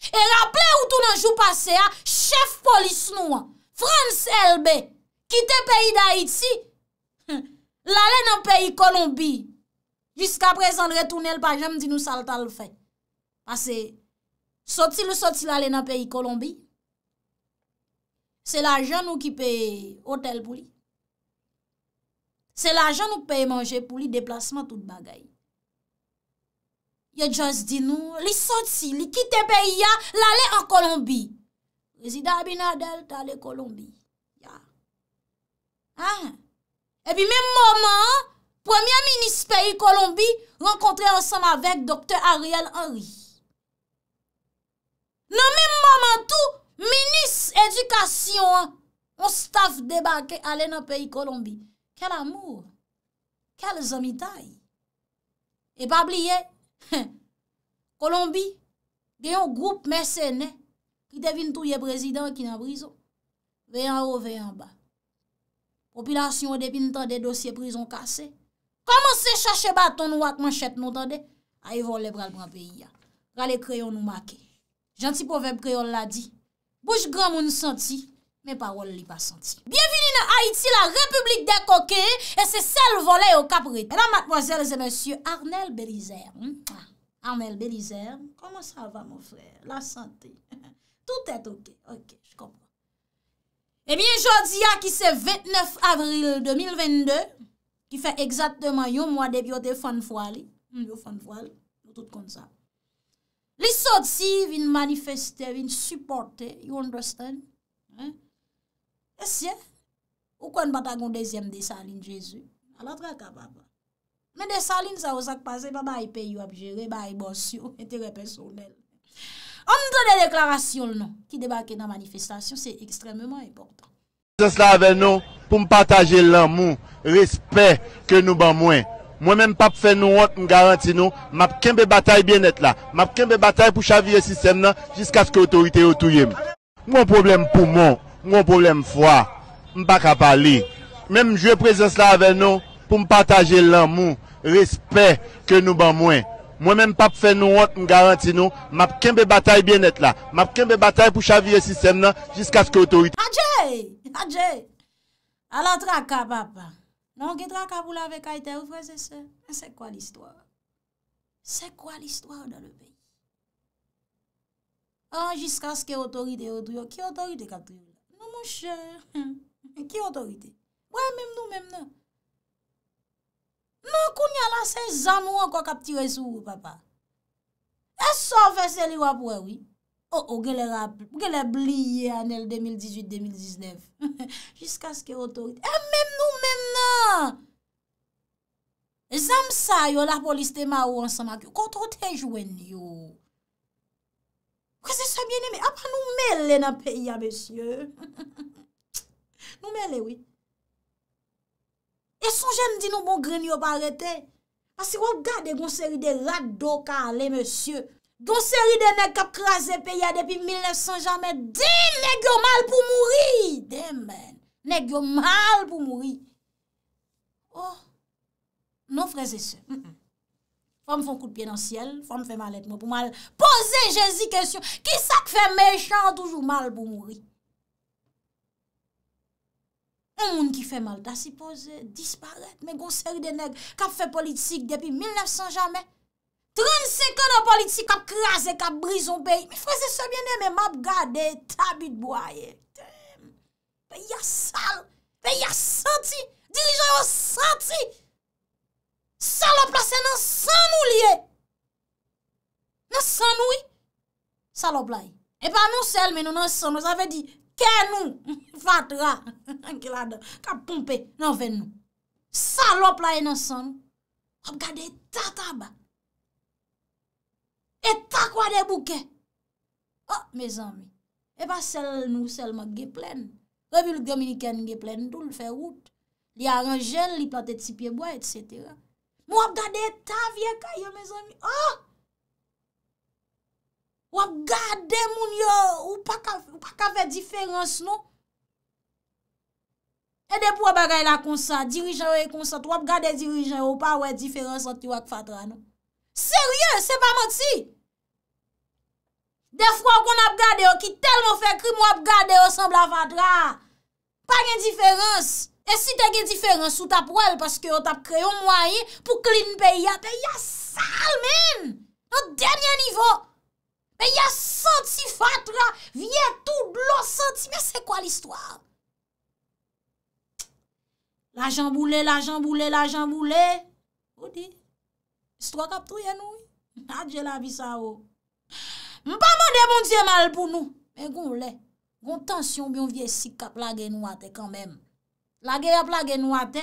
E rapple ou tou nan jou pase a, chef polis nou an, France LB, Kite peyi da Iti, lalè nan peyi Kolombi. Jiska prezant retounel pa jèm di nou salta l fè. Pase, soti l soti lalè nan peyi Kolombi. Se la jèm nou ki pe hotel pou li. Se la jèm nou peyi manje pou li deplasman tout bagay. Yè jòs di nou, li soti, li kite peyi ya, lalè an Kolombi. Le zi da binadel talè Kolombi. Ha? E pi mè mè mè mè mè mè, Premier Ministre Pays Colombie, renkontre ansem avek Dr. Ariel Henri. Nan mè mè mè mè mè tou, Ministre Edukasyon, an staff debake ale nan Pays Colombie. Kel amour? Kel zomitay? E pa bliye, Colombie, gen yon group mè sène, ki devine tou ye prezident ki nan brizo. Ve yon ro, ve yon bak. Popilasyon ou depin tan de dosye prizon kase. Koman se chache baton nou ak man chet nou tan de? A y vo le bral bral peyi ya. Rale kreyon nou make. Janti povem kreyon la di. Bouj gran moun senti, men parol li pa senti. Bienveni na Haiti la Republik de Koke e se sel vole yo kaprit. Mènam matmoazèl zè mèsyou Arnel Belizer. Arnel Belizer, koman sa va mou frè? La senti. Tout et ok. E miye jodi a ki se 29 avril 2022, ki fe ekzatman yo mwa debyo de fanfouali, yo fanfouali, yo tout kon sa. Li sot si vin manifeste, vin supporte, you understand? E eh, sien, ou kon batagon dezyem de salin jesu, alatre akababa. Men de salin sa wazak pase, baba e pe yu apjere, baba e bosyo, ete repesou del. An de deklarasyon nan ki debake nan manifestasyon, se ekstremement ebondan. Mwen jwe prezen slavè nan pou m pataje lan moun, respè ke nou ban mwen. Mwen mèm pape fè nou wot m garanti nan, m apke mbe batay bien et la. M apke mbe batay pou chavi e sistem nan, jiska sko otorite otoyem. Mwen problem pou moun, mwen problem fwa, m baka pali. Mèm jwe prezen slavè nan pou m pataje lan moun, respè ke nou ban mwen. Mwen men pap fe nou want m garanti nou, map kenbe batay bien et la, map kenbe batay pou chavi e sistem nan, jiska skye otorite. Adjei, adjei, ala traka papa, nan ki traka vou la vek ayte ou fwese se, se kwa l'histoire, se kwa l'histoire nan le pey. An ah, jiska skye otorite odou yo, ki otorite kapdou yo, nan mon chèr, ki otorite, wè mèm nou mèm nan. Mwen kou nye lan se zan mwen kwa kap tire sou, papa. E san fese li wap wè wè, wè. O, o, gè le blie anel 2018-2019. Jiska skè otorite. E men nou men nan. Zan msa yo la poliste mwa wansan mak yo. Kontro te jwen yo. Kwa se se mwen eme, apan nou men lè nan peya, mesye. Nou men lè wè. E son jen di nou bon gren yo pa arete? Pasi wop gade gonseri de rad do ka ale, monsye. Gonseri de ne kap kraze pe ya depi 1900 janme. Din, ne gyo mal pou mouri. Den men, ne gyo mal pou mouri. Oh, nou freze se. Fom fon kou de pi dan siel, fom fè mal et mou pou mal. Pose jesi kensyon, ki sak fè mechant toujou mal pou mouri. Moun ki fè mal, da si pose, disparete. Mè goun seri de neg, kap fè politik depi 1900 jamè. 35 an an politik, kap krasè, kap brison pey. Mè fwese sebyenè, mè map gade, tabit boye. Pe y a sal, pe y a santi, dirijan yo santi. Sal o plase nan san ou liye. Nan san ou liye, sal o playe. E pa moun sel, mè nou nan san, nou zave di... Ken nou, fatra, anke la da, kap pompe, nan ven nou. Salop la eno san, ap gade ta taba. E ta kwa de bouke. Oh, me zanmi, e pa sel nou selman ge plen. Revilu Dominiken ge plen tout, fe route. Li a ranjen, li plantet si pieboa, et cetera. Mou ap gade ta vie kaya, me zanmi. Oh! Wap gade moun yo, ou pa kafe diferans nou. E depo wap gade la konsant, dirijan yo e konsant, wap gade dirijan yo, pa wap gade diferans an ti wak fatra nou. Serye, se pa mòd si. Defwa wap gade yo ki telman fe krim, wap gade yo san bla fatra. Pa gen diferans. E si te gen diferans, ou tap wèl, paske ou tap kreyon mwanyen pou klini pe ya, pe ya sal men. An denye nivò. Men y a santi fatra, vie tout blo santi, men se kwa l'istwa? La janboule, la janboule, la janboule. Odi, istwa kap touye nou? Adje la vis a ou. Oh. Mpa mwande bon diye mal pou nou. Men goun le, goun tansyon byon vie sik kap lage nou ate kanmem. Lage ap lage nou ate.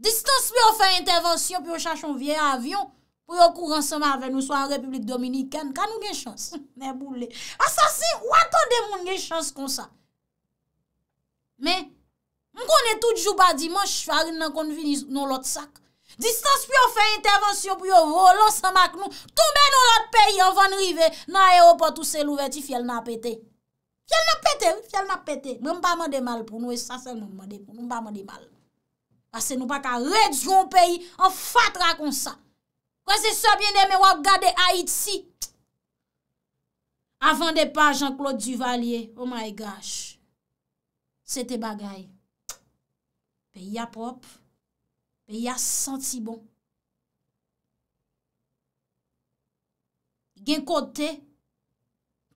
Distans pou yo fey intervensyon pou yo chachon vie avyon. pou yo kou ran seman ve nou so an Republik Dominikène, ka nou gen chans. Ne boule. A sa si, watan de moun gen chans kon sa? Men, m konen tout juba di man, chfarine nan kon vini non lot sak. Distans pou yo fey intervensyon, pou yo volon seman kon nou, toube non lot peyi, an van rive, nan aéroport ou se louveti, fiel nan apete. Fiel nan apete, fiel nan apete. Mwen pa man de mal pou nou, e sa seman mwen de mal. A se nou pa ka redjon peyi, an fatra kon sa. Kwa se sobyen de me wak gade Haiti. Avan de pa Jean-Claude Duvalier. Oh my gosh. Sete bagay. Pe ya prop. Pe ya santi bon. Gen kote.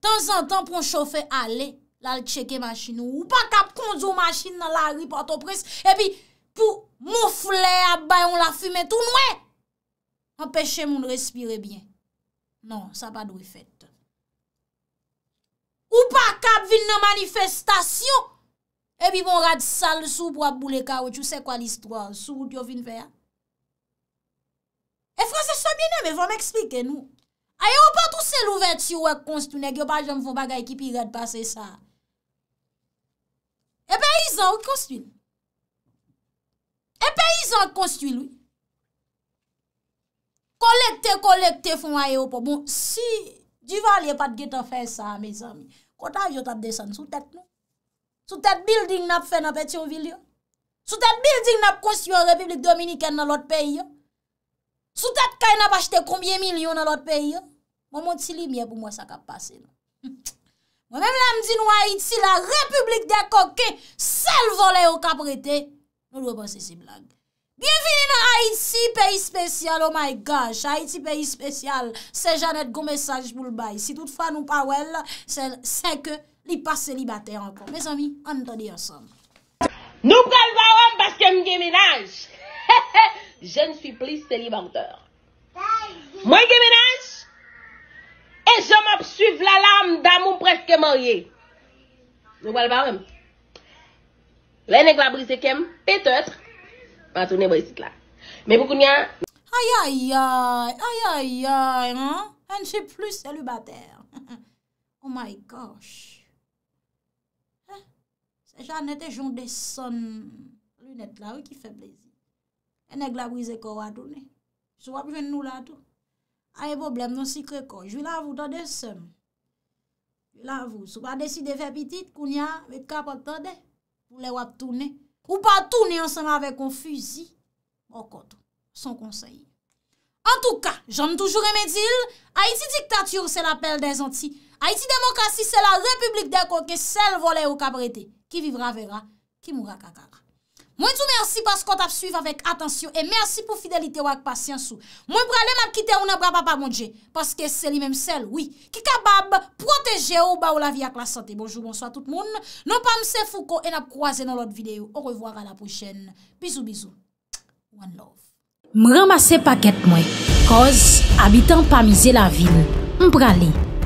Tan san tan pou an chofe ale. La l cheke masine. Ou pa kap kondzo masine nan la ripatopres. E pi pou moufler abayon la fume tout noue. moun peche moun respire bien. Non, sa pa dou e fet. Ou pa kap vin nan manifestasyon, e bi bon rad sal sou pou ap boule ka, ou tu se kwa listro, sou ou ti yo vin ve a. E franse sou biene, ve m'eksplike nou. Ayo ou pa tout se lou vet si ou e konstoune, ki yo pa jom von bagay ki pi red pase sa. E peyizan ou ki konstoune? E peyizan ou ki konstoune? E peyizan ou ki konstoune? kolekte kolekte fon a yo po bon. Si, di valye pat getan fè sa, mi, mi, kota yo tap desen sou tet, no? Sou tet building nap fè nap etyon vil yo? Sou tet building nap konstyo republik dominiken nan lot peyi yo? Sou tet kay nap achete koumbye milyon nan lot peyi yo? Mwaman ti li miye pou mwa sa kap pase, no? Mwame mlamzi nou a iti la republik deko ke, sel volè yo kap rete, nou lwepan se sim lang. Bienveni nan Haiti, peyi spesyal, oh my gosh. Haiti, peyi spesyal, se janet gomessaj moul bay. Si toutfa nou pa wèl, se seke li pas se li batey ankon. Mez ami, antoni yosan. Nou pral barom, baske mgemenaj. Je nsi plis se li banteur. Mwen gemenaj, e jom ap suif la lam da moun preske morye. Nou pral barom, lè nèk la brise kem, petetre, Patounen boy sit la. Mè pou kounen. Ayayay. Ayayay. Mè nse plus selubater. Oh my gosh. Se jan nete joun de son. Mè nete la wè ki feble. Mè ne glabrize kou wadounen. Sou wap jwen nou la tou. Ayè problem non si kre kou. Jwi la avou to de sem. Jwi la avou. Sou wap desi de fe pitit. Kounen. Mè kapol to de. Mè wap tounen. Ou pa toune ansan avè kon fuzi, mokoto, son konseyi. An touka, jom toujou remedil, Haiti diktatur se la pel den zanti, Haiti demokrasi se la republik deko ke sel vole ou kabrete, ki vivra vera, ki moura kakara. Mwen tou mersi paskot ap suiv avèk atensyon e mersi pou fidelite wak pasyansou. Mwen pralè m ap kite ou nè brabap ap ap mounje paske seli mèm sel, oui. Ki kabab proteje ou ba ou la vi ak la sante. Bonjou, monswa tout moun. Non pa mse fouko en ap kouaze nan lòt videyo. Ou revoar a la pouchèn. Bizou, bizou. Mwen love. M ramase paket mwen. Koz, abitan pa mize la vil. M pralè.